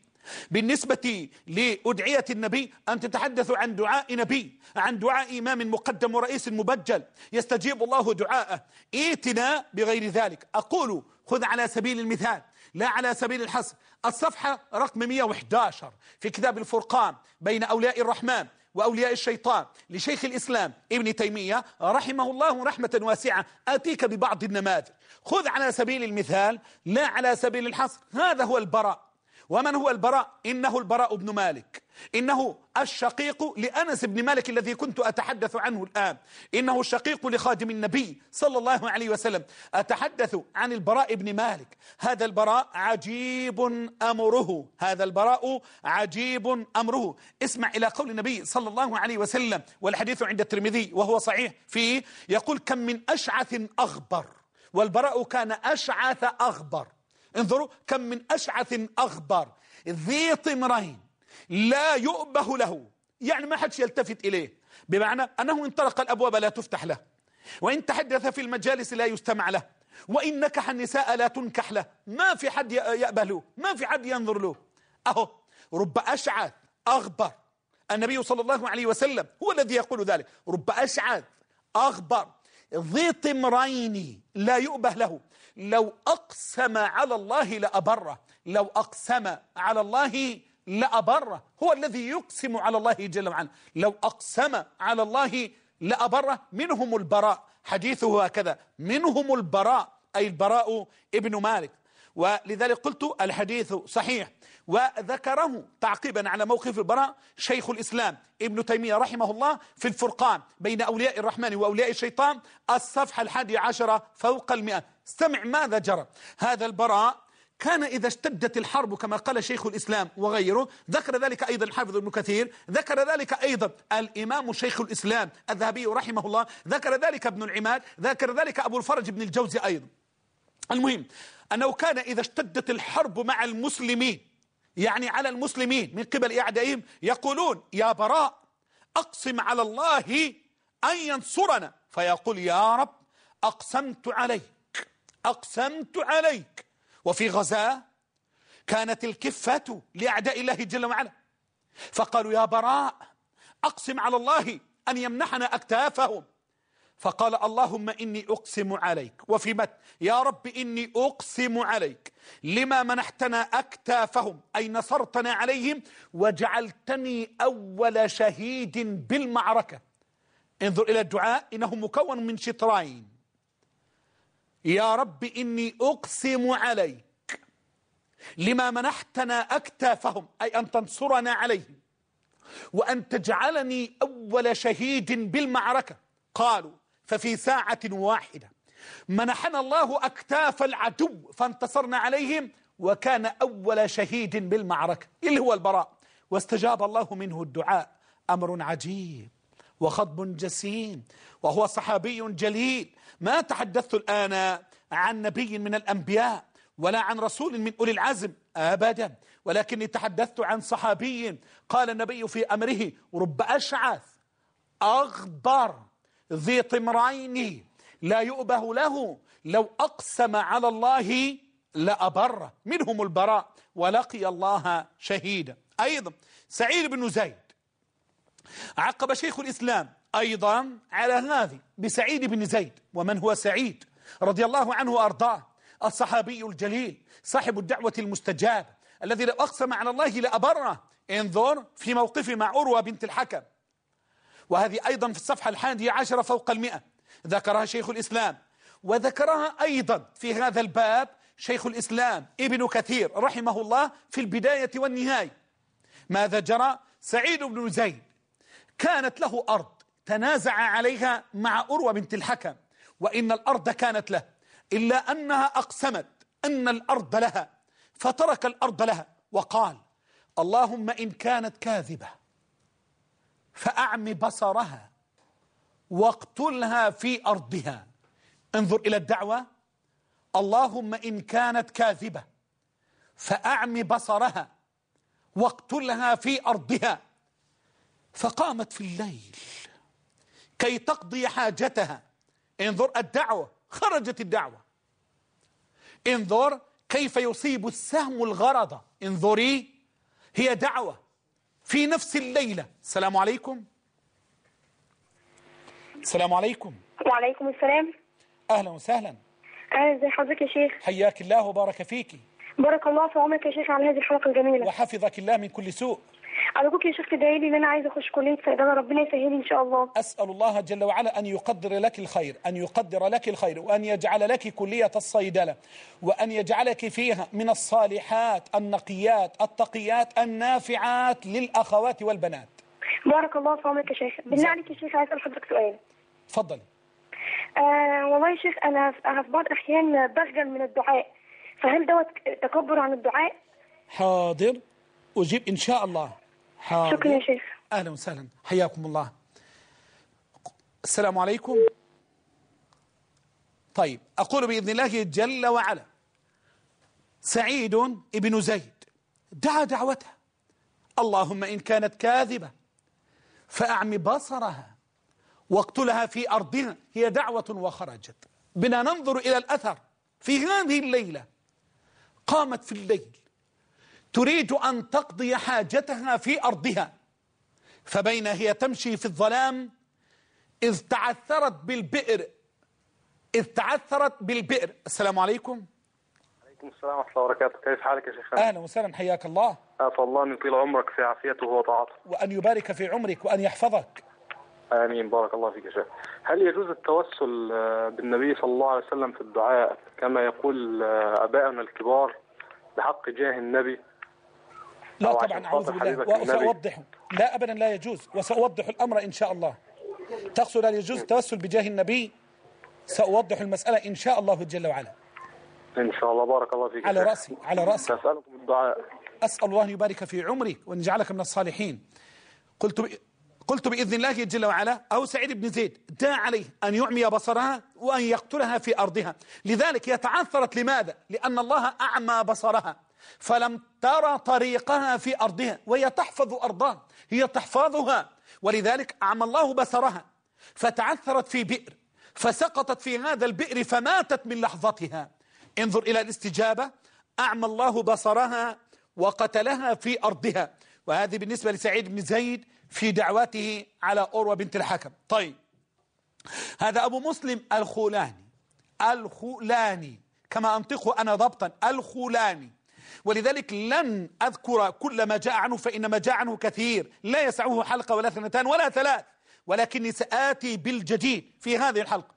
A: بالنسبة لأدعية النبي أن تتحدث عن دعاء نبي عن دعاء إمام مقدم ورئيس مبجل يستجيب الله دعاءه ائتنا بغير ذلك أقول خذ على سبيل المثال لا على سبيل الحسب الصفحة رقم 111 في كتاب الفرقان بين أولياء الرحمن وأولياء الشيطان لشيخ الإسلام ابن تيمية رحمه الله رحمة واسعة آتيك ببعض النماذج خذ على سبيل المثال لا على سبيل الحصر هذا هو البراء ومن هو البراء إنه البراء بن مالك إنه الشقيق لأنس بن مالك الذي كنت أتحدث عنه الآن إنه الشقيق لخادم النبي صلى الله عليه وسلم أتحدث عن البراء بن مالك هذا البراء عجيب أمره هذا البراء عجيب أمره اسمع إلى قول النبي صلى الله عليه وسلم والحديث عند الترمذي وهو صحيح فيه يقول كم من أشعث أغبر والبراء كان أشعث أغبر انظروا كم من أشعث أخبر ذي طمرين لا يؤبه له يعني ما حدش يلتفت إليه بمعنى أنه إن طرق الأبواب لا تفتح له وإن تحدث في المجالس لا يستمع له وإن نكح النساء لا تنكح له ما في حد يقبله ما في حد ينظر له أهو رب أشعث أخبر النبي صلى الله عليه وسلم هو الذي يقول ذلك رب أشعث أخبر ذي طمرين لا يؤبه له لو أقسم على الله لأبره لو أقسم على الله لأبره هو الذي يقسم على الله جل وعلا لو أقسم على الله لأبره منهم البراء حديثه هكذا منهم البراء أي البراء ابن مالك ولذلك قلت الحديث صحيح وذكره تعقيبا على موقف البراء شيخ الإسلام ابن تيمية رحمه الله في الفرقان بين أولياء الرحمن وأولياء الشيطان الصفحة الحادي عشرة فوق المئة استمع ماذا جرى هذا البراء كان إذا اشتدت الحرب كما قال شيخ الإسلام وغيره ذكر ذلك أيضا الحافظ ابن كثير ذكر ذلك أيضا الإمام شيخ الإسلام الذهبي رحمه الله ذكر ذلك ابن العماد ذكر ذلك أبو الفرج بن الجوزي أيضا المهم أنه كان إذا اشتدت الحرب مع المسلمين يعني على المسلمين من قبل أعدائهم يقولون يا براء أقسم على الله أن ينصرنا فيقول يا رب أقسمت عليك أقسمت عليك وفي غزاة كانت الكفة لأعداء الله جل وعلا فقالوا يا براء أقسم على الله أن يمنحنا أكتافهم فقال اللهم إني أقسم عليك وفي مت يا رب إني أقسم عليك لما منحتنا أكتافهم أي نصرتنا عليهم وجعلتني أول شهيد بالمعركة انظر إلى الدعاء إنه مكون من شطرين يا رب إني أقسم عليك لما منحتنا أكتافهم أي أن تنصرنا عليهم وأن تجعلني أول شهيد بالمعركة قالوا ففي ساعة واحدة منحنا الله أكتاف العدو فانتصرنا عليهم وكان أول شهيد بالمعركة اللي هو البراء واستجاب الله منه الدعاء أمر عجيب وخطب جسيم وهو صحابي جليل ما تحدثت الآن عن نبي من الأنبياء ولا عن رسول من أولي العزم أبدا ولكني تحدثت عن صحابي قال النبي في أمره رب أشعث أغبر ذي طمرين لا يؤبه له لو أقسم على الله لأبر منهم البراء ولقي الله شهيدا أيضا سعيد بن زيد عقب شيخ الإسلام أيضا على هذه بسعيد بن زيد ومن هو سعيد رضي الله عنه وأرضاه الصحابي الجليل صاحب الدعوة المستجاب الذي لو أقسم على الله لأبره انظر في موقفه مع عروه بنت الحكم وهذه أيضا في الصفحة الحادية عشرة فوق المئة ذكرها شيخ الإسلام وذكرها أيضا في هذا الباب شيخ الإسلام ابن كثير رحمه الله في البداية والنهاية ماذا جرى سعيد بن زيد كانت له أرض تنازع عليها مع أروى بنت الحكم وإن الأرض كانت له إلا أنها أقسمت أن الأرض لها فترك الأرض لها وقال اللهم إن كانت كاذبة فأعم بصرها واقتلها في أرضها انظر إلى الدعوة اللهم إن كانت كاذبة فأعم بصرها واقتلها في أرضها فقامت في الليل كي تقضي حاجتها انظر الدعوة خرجت الدعوة انظر كيف يصيب السهم الغرض انظري هي دعوة في نفس الليلة السلام عليكم السلام عليكم وعليكم السلام أهلا وسهلا أهلا زي حضرتك يا شيخ حياك الله وبارك فيك بارك الله في عمرك يا شيخ على هذه الحلقة الجميلة وحفظك الله من كل سوء ارجوك يا شيخ تدعي لي ان انا عايزه اخش كليه صيدله ربنا يسهلني ان شاء الله اسال الله جل وعلا ان يقدر لك الخير ان يقدر لك الخير وان يجعل لك كليه الصيدله وان يجعلك فيها من الصالحات النقيات التقيات النافعات للاخوات والبنات
B: بارك الله في عمرك يا شيخ بالله عليك يا شيخ عايز اسال حضرتك سؤال اتفضلي آه والله يا شيخ انا انا في بعض الاحيان بخجل من الدعاء فهل دوت تكبر عن
A: الدعاء حاضر اجيب ان شاء الله شكرا يا شيخ أهلا وسهلا حياكم الله السلام عليكم طيب أقول بإذن الله جل وعلا سعيد ابن زيد دعا دعوته اللهم إن كانت كاذبة فأعم بصرها واقتلها في أرضها هي دعوة وخرجت بنا ننظر إلى الأثر في هذه الليلة قامت في الليل تريد أن تقضي حاجتها في أرضها فبين هي تمشي في الظلام إذ تعثرت بالبئر إذ تعثرت بالبئر السلام عليكم
C: وعليكم السلام ورحمة الله وبركاته كيف حالك يا شيخ أهلا
A: وسهلا حياك الله
C: الله أن يطيل عمرك في عافيته وطاعته
A: وأن يبارك في عمرك وأن يحفظك
C: آمين بارك الله فيك يا شيخ هل يجوز التوسل آه، بالنبي صلى الله عليه وسلم في الدعاء كما يقول آه، أبائنا الكبار بحق جاه النبي لا طبعا أعوذ بالله وسأوضحه
A: لا أبدا لا يجوز وسأوضح الأمر إن شاء الله تقصد لا يجوز التوسل بجاه النبي سأوضح المسألة إن شاء الله جل وعلا
C: إن شاء الله بارك الله فيك على رأسي على رأسي
A: أسألكم الدعاء أسأل الله أن يبارك في عمرك وأن يجعلك من الصالحين قلت ب... قلت بإذن الله جل وعلا أو سعيد بن زيد دعا عليه أن يعمي بصرها وأن يقتلها في أرضها لذلك هي تعثرت لماذا؟ لأن الله أعمى بصرها فلم ترى طريقها في أرضها وهي تحفظ أرضها هي تحفظها ولذلك أعمى الله بصرها فتعثرت في بئر فسقطت في هذا البئر فماتت من لحظتها انظر إلى الاستجابة أعمى الله بصرها وقتلها في أرضها وهذه بالنسبة لسعيد بن زيد في دعوته على أروى بنت الحكم طيب هذا أبو مسلم الخولاني الخولاني كما أنطقه أنا ضبطا الخولاني ولذلك لن أذكر كل ما جاء عنه فإن ما جاء عنه كثير لا يسعه حلقة ولا ثنتان ولا ثلاث ولكني سآتي بالجديد في هذه الحلقة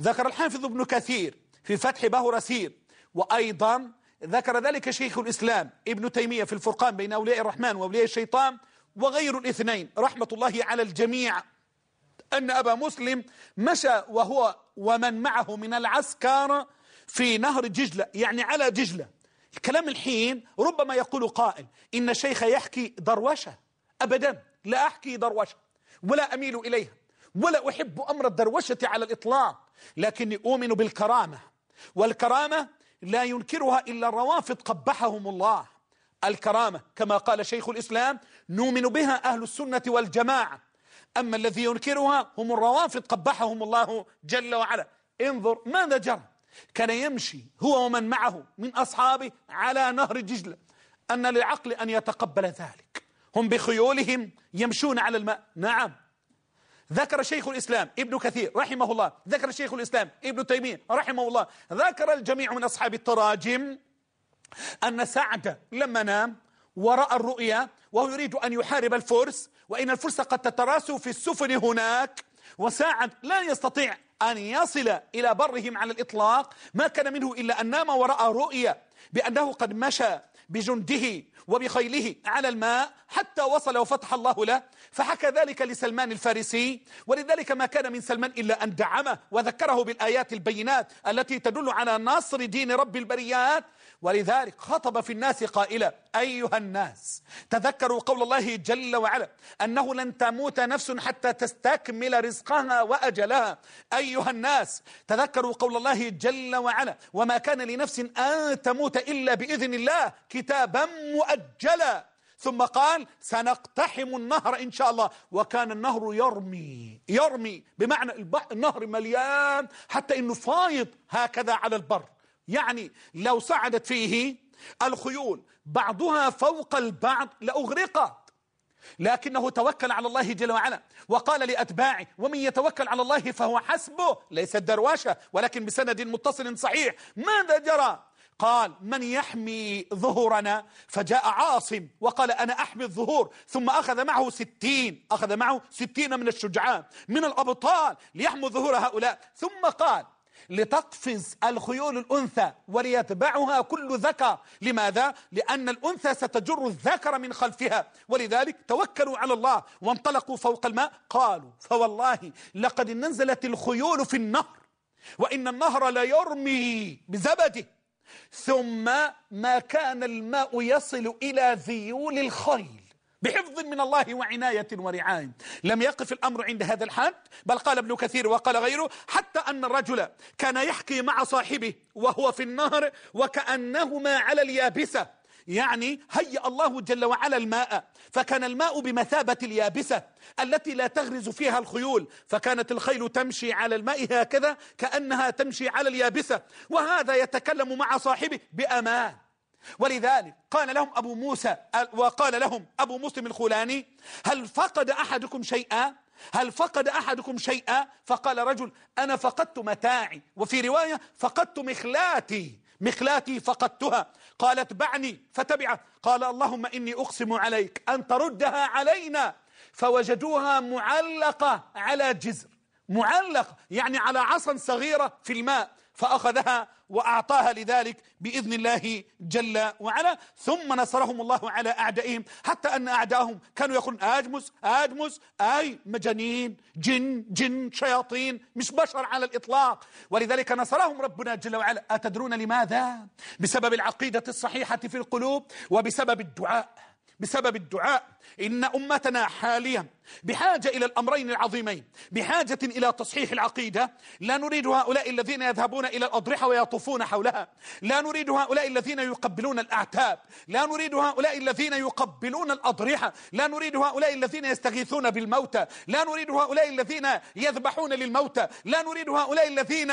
A: ذكر الحافظ ابن كثير في فتح رسير وأيضا ذكر ذلك شيخ الإسلام ابن تيمية في الفرقان بين أولياء الرحمن وأولياء الشيطان وغير الاثنين رحمة الله على الجميع أن أبا مسلم مشى وهو ومن معه من العسكر في نهر ججلة يعني على ججلة كلام الحين ربما يقول قائل إن شيخ يحكي دروشة أبدا لا أحكي دروشة ولا أميل إليها ولا أحب أمر الدروشة على الإطلاق لكني أؤمن بالكرامة والكرامة لا ينكرها إلا الروافض قبحهم الله الكرامة كما قال شيخ الإسلام نؤمن بها أهل السنة والجماعة أما الذي ينكرها هم الروافض قبحهم الله جل وعلا انظر ماذا جرى كان يمشي هو ومن معه من أصحابه على نهر دجلة أن للعقل أن يتقبل ذلك هم بخيولهم يمشون على الماء نعم ذكر شيخ الإسلام ابن كثير رحمه الله ذكر شيخ الإسلام ابن تيمية رحمه الله ذكر الجميع من أصحاب التراجم أن سعد لما نام ورأى الرؤيا وهو يريد أن يحارب الفرس وإن الفرس قد تتراسوا في السفن هناك وساعد لا يستطيع أن يصل إلى برهم على الإطلاق ما كان منه إلا أن نام ورأى رؤيا بأنه قد مشى بجنده وبخيله على الماء حتى وصل وفتح الله له فحكى ذلك لسلمان الفارسي ولذلك ما كان من سلمان إلا أن دعمه وذكره بالآيات البينات التي تدل على نصر دين رب البريات ولذلك خطب في الناس قائلا أيها الناس تذكروا قول الله جل وعلا أنه لن تموت نفس حتى تستكمل رزقها وأجلها أيها الناس تذكروا قول الله جل وعلا وما كان لنفس أن تموت إلا بإذن الله كتابا مؤجلا ثم قال سنقتحم النهر إن شاء الله وكان النهر يرمي يرمي بمعنى النهر مليان حتى إنه فايض هكذا على البر يعني لو صعدت فيه الخيول بعضها فوق البعض لأغرقت لكنه توكل على الله جل وعلا وقال لأتباعه ومن يتوكل على الله فهو حسبه ليس الدرواشة ولكن بسند متصل صحيح ماذا جرى قال من يحمي ظهورنا فجاء عاصم وقال أنا أحمي الظهور ثم أخذ معه ستين أخذ معه ستين من الشجعان من الأبطال ليحموا ظهور هؤلاء ثم قال لتقفز الخيول الأنثى وليتبعها كل ذكر لماذا؟ لأن الأنثى ستجر الذكر من خلفها ولذلك توكلوا على الله وانطلقوا فوق الماء قالوا فوالله لقد نزلت الخيول في النهر وإن النهر ليرمي بزبده ثم ما كان الماء يصل إلى ذيول الخيل بحفظ من الله وعناية ورعاية لم يقف الأمر عند هذا الحد بل قال ابن كثير وقال غيره حتى أن الرجل كان يحكي مع صاحبه وهو في النهر وكأنهما على اليابسة يعني هيأ الله جل وعلا الماء فكان الماء بمثابة اليابسة التي لا تغرز فيها الخيول فكانت الخيل تمشي على الماء هكذا كأنها تمشي على اليابسة وهذا يتكلم مع صاحبه بأمان ولذلك قال لهم أبو موسى وقال لهم أبو مسلم الخولاني هل فقد أحدكم شيئا هل فقد أحدكم شيئا فقال رجل أنا فقدت متاعي وفي رواية فقدت مخلاتي مخلاتي فقدتها قال اتبعني فتبعه قال اللهم إني أقسم عليك أن تردها علينا فوجدوها معلقة على جزر معلقة يعني على عصا صغيرة في الماء فأخذها وأعطاها لذلك بإذن الله جل وعلا ثم نصرهم الله على أعدائهم حتى أن أعدائهم كانوا يقولون أجمس أجمس أي مجانين جن جن شياطين مش بشر على الإطلاق ولذلك نصرهم ربنا جل وعلا أتدرون لماذا؟ بسبب العقيدة الصحيحة في القلوب وبسبب الدعاء بسبب الدعاء إن أمتنا حاليا بحاجة إلى الأمرين العظيمين بحاجة إلى تصحيح العقيدة لا نريد هؤلاء الذين يذهبون إلى الأضرحة ويطوفون حولها لا نريد هؤلاء الذين يقبلون الأعتاب لا نريد هؤلاء الذين يقبلون الأضرحة لا نريد هؤلاء الذين يستغيثون بالموتى لا نريد هؤلاء الذين يذبحون للموتى لا نريد هؤلاء الذين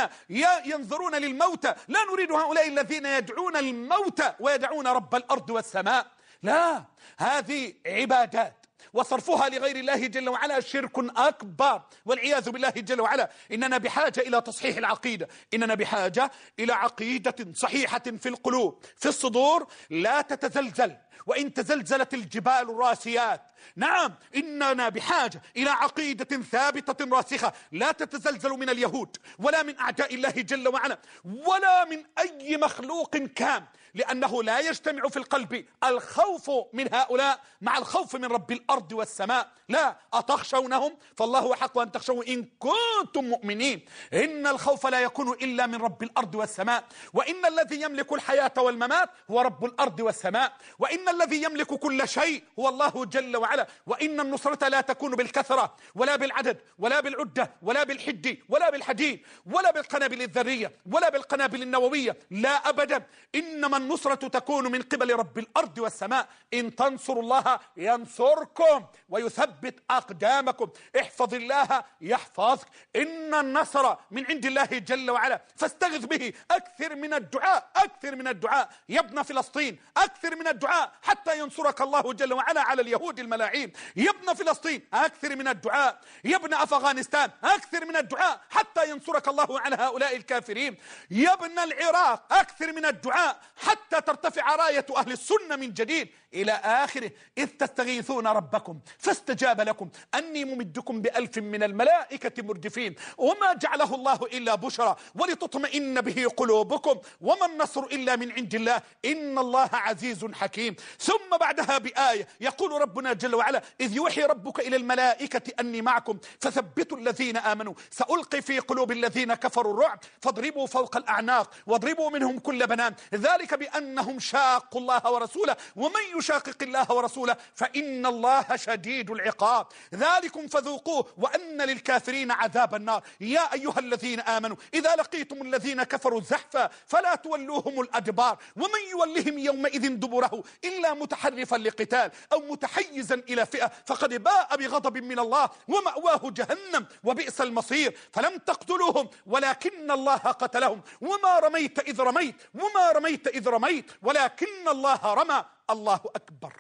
A: ينظرون للموتى لا نريد هؤلاء الذين يدعون الموتى ويدعون رب الأرض والسماء لا هذه عبادات وصرفها لغير الله جل وعلا شرك أكبر والعياذ بالله جل وعلا إننا بحاجة إلى تصحيح العقيدة إننا بحاجة إلى عقيدة صحيحة في القلوب في الصدور لا تتزلزل وإن تزلزلت الجبال الراسيات نعم إننا بحاجة إلى عقيدة ثابتة راسخة لا تتزلزل من اليهود ولا من أعداء الله جل وعلا ولا من أي مخلوق كان لأنه لا يجتمع في القلب الخوف من هؤلاء مع الخوف من رب الأرض والسماء لا أتخشونهم فالله حق أن تخشوا إن كنتم مؤمنين إن الخوف لا يكون إلا من رب الأرض والسماء وإن الذي يملك الحياة والممات هو رب الأرض والسماء وإن الذي يملك كل شيء هو الله جل وعلا وإن النصرة لا تكون بالكثرة ولا بالعدد ولا بالعدة ولا بالحج ولا بالحديد ولا بالقنابل الذرية ولا بالقنابل النووية لا أبدا إنما النصرة تكون من قبل رب الأرض والسماء إن تنصروا الله ينصركم ويثبت أقدامكم احفظ الله يحفظك إن النصر من عند الله جل وعلا فاستغذ به أكثر من الدعاء أكثر من الدعاء يا ابن فلسطين أكثر من الدعاء حتى ينصرك الله جل وعلا على اليهود الملاعين يا ابن فلسطين أكثر من الدعاء يا ابن أفغانستان أكثر من الدعاء حتى ينصرك الله على هؤلاء الكافرين يا ابن العراق أكثر من الدعاء حتى حتى ترتفع راية أهل السنة من جديد إلى آخره إذ تستغيثون ربكم فاستجاب لكم أني ممدكم بألف من الملائكة مردفين وما جعله الله إلا بشرى ولتطمئن به قلوبكم وما النصر إلا من عند الله إن الله عزيز حكيم ثم بعدها بآية يقول ربنا جل وعلا إذ يوحي ربك إلى الملائكة أني معكم فثبتوا الذين آمنوا سألقي في قلوب الذين كفروا الرعب فاضربوا فوق الأعناق واضربوا منهم كل بنان ذلك بأنهم شاقوا الله ورسوله ومن يشاقق الله ورسوله فإن الله شديد العقاب ذلكم فذوقوه وأن للكافرين عذاب النار يا أيها الذين آمنوا إذا لقيتم الذين كفروا زحفا فلا تولوهم الأدبار ومن يولهم يومئذ دبره إلا متحرفا لقتال أو متحيزا إلى فئة فقد باء بغضب من الله ومأواه جهنم وبئس المصير فلم تقتلوهم ولكن الله قتلهم وما رميت إذ رميت وما رميت إذ رميت ولكن الله رمى الله أكبر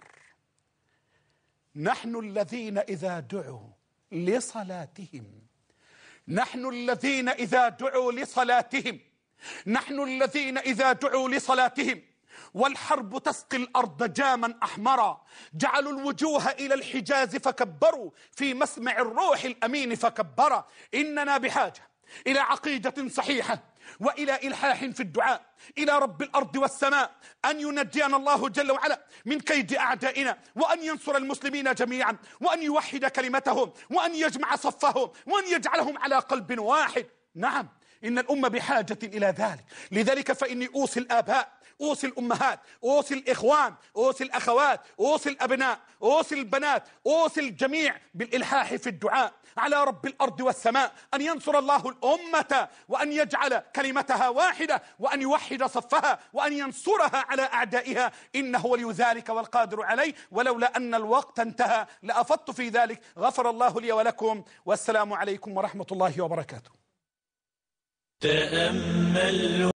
A: نحن الذين إذا دعوا لصلاتهم نحن الذين إذا دعوا لصلاتهم نحن الذين إذا دعوا لصلاتهم والحرب تسقي الأرض جاما أحمرا جعلوا الوجوه إلى الحجاز فكبروا في مسمع الروح الأمين فكبرا إننا بحاجة إلى عقيدة صحيحة وإلى إلحاح في الدعاء إلى رب الأرض والسماء أن ينجينا الله جل وعلا من كيد أعدائنا وأن ينصر المسلمين جميعا وأن يوحد كلمتهم وأن يجمع صفهم وأن يجعلهم على قلب واحد نعم إن الأمة بحاجة إلى ذلك لذلك فإني أوصي الآباء اوصي الامهات اوصي الاخوان اوصي الاخوات اوصي الابناء اوصي البنات اوصي الجميع بالالحاح في الدعاء على رب الارض والسماء ان ينصر الله الامه وان يجعل كلمتها واحده وان يوحد صفها وان ينصرها على اعدائها انه ولي ذلك والقادر عليه ولولا ان الوقت انتهى لافضت في ذلك غفر الله لي ولكم والسلام عليكم ورحمه الله وبركاته
B: تأمل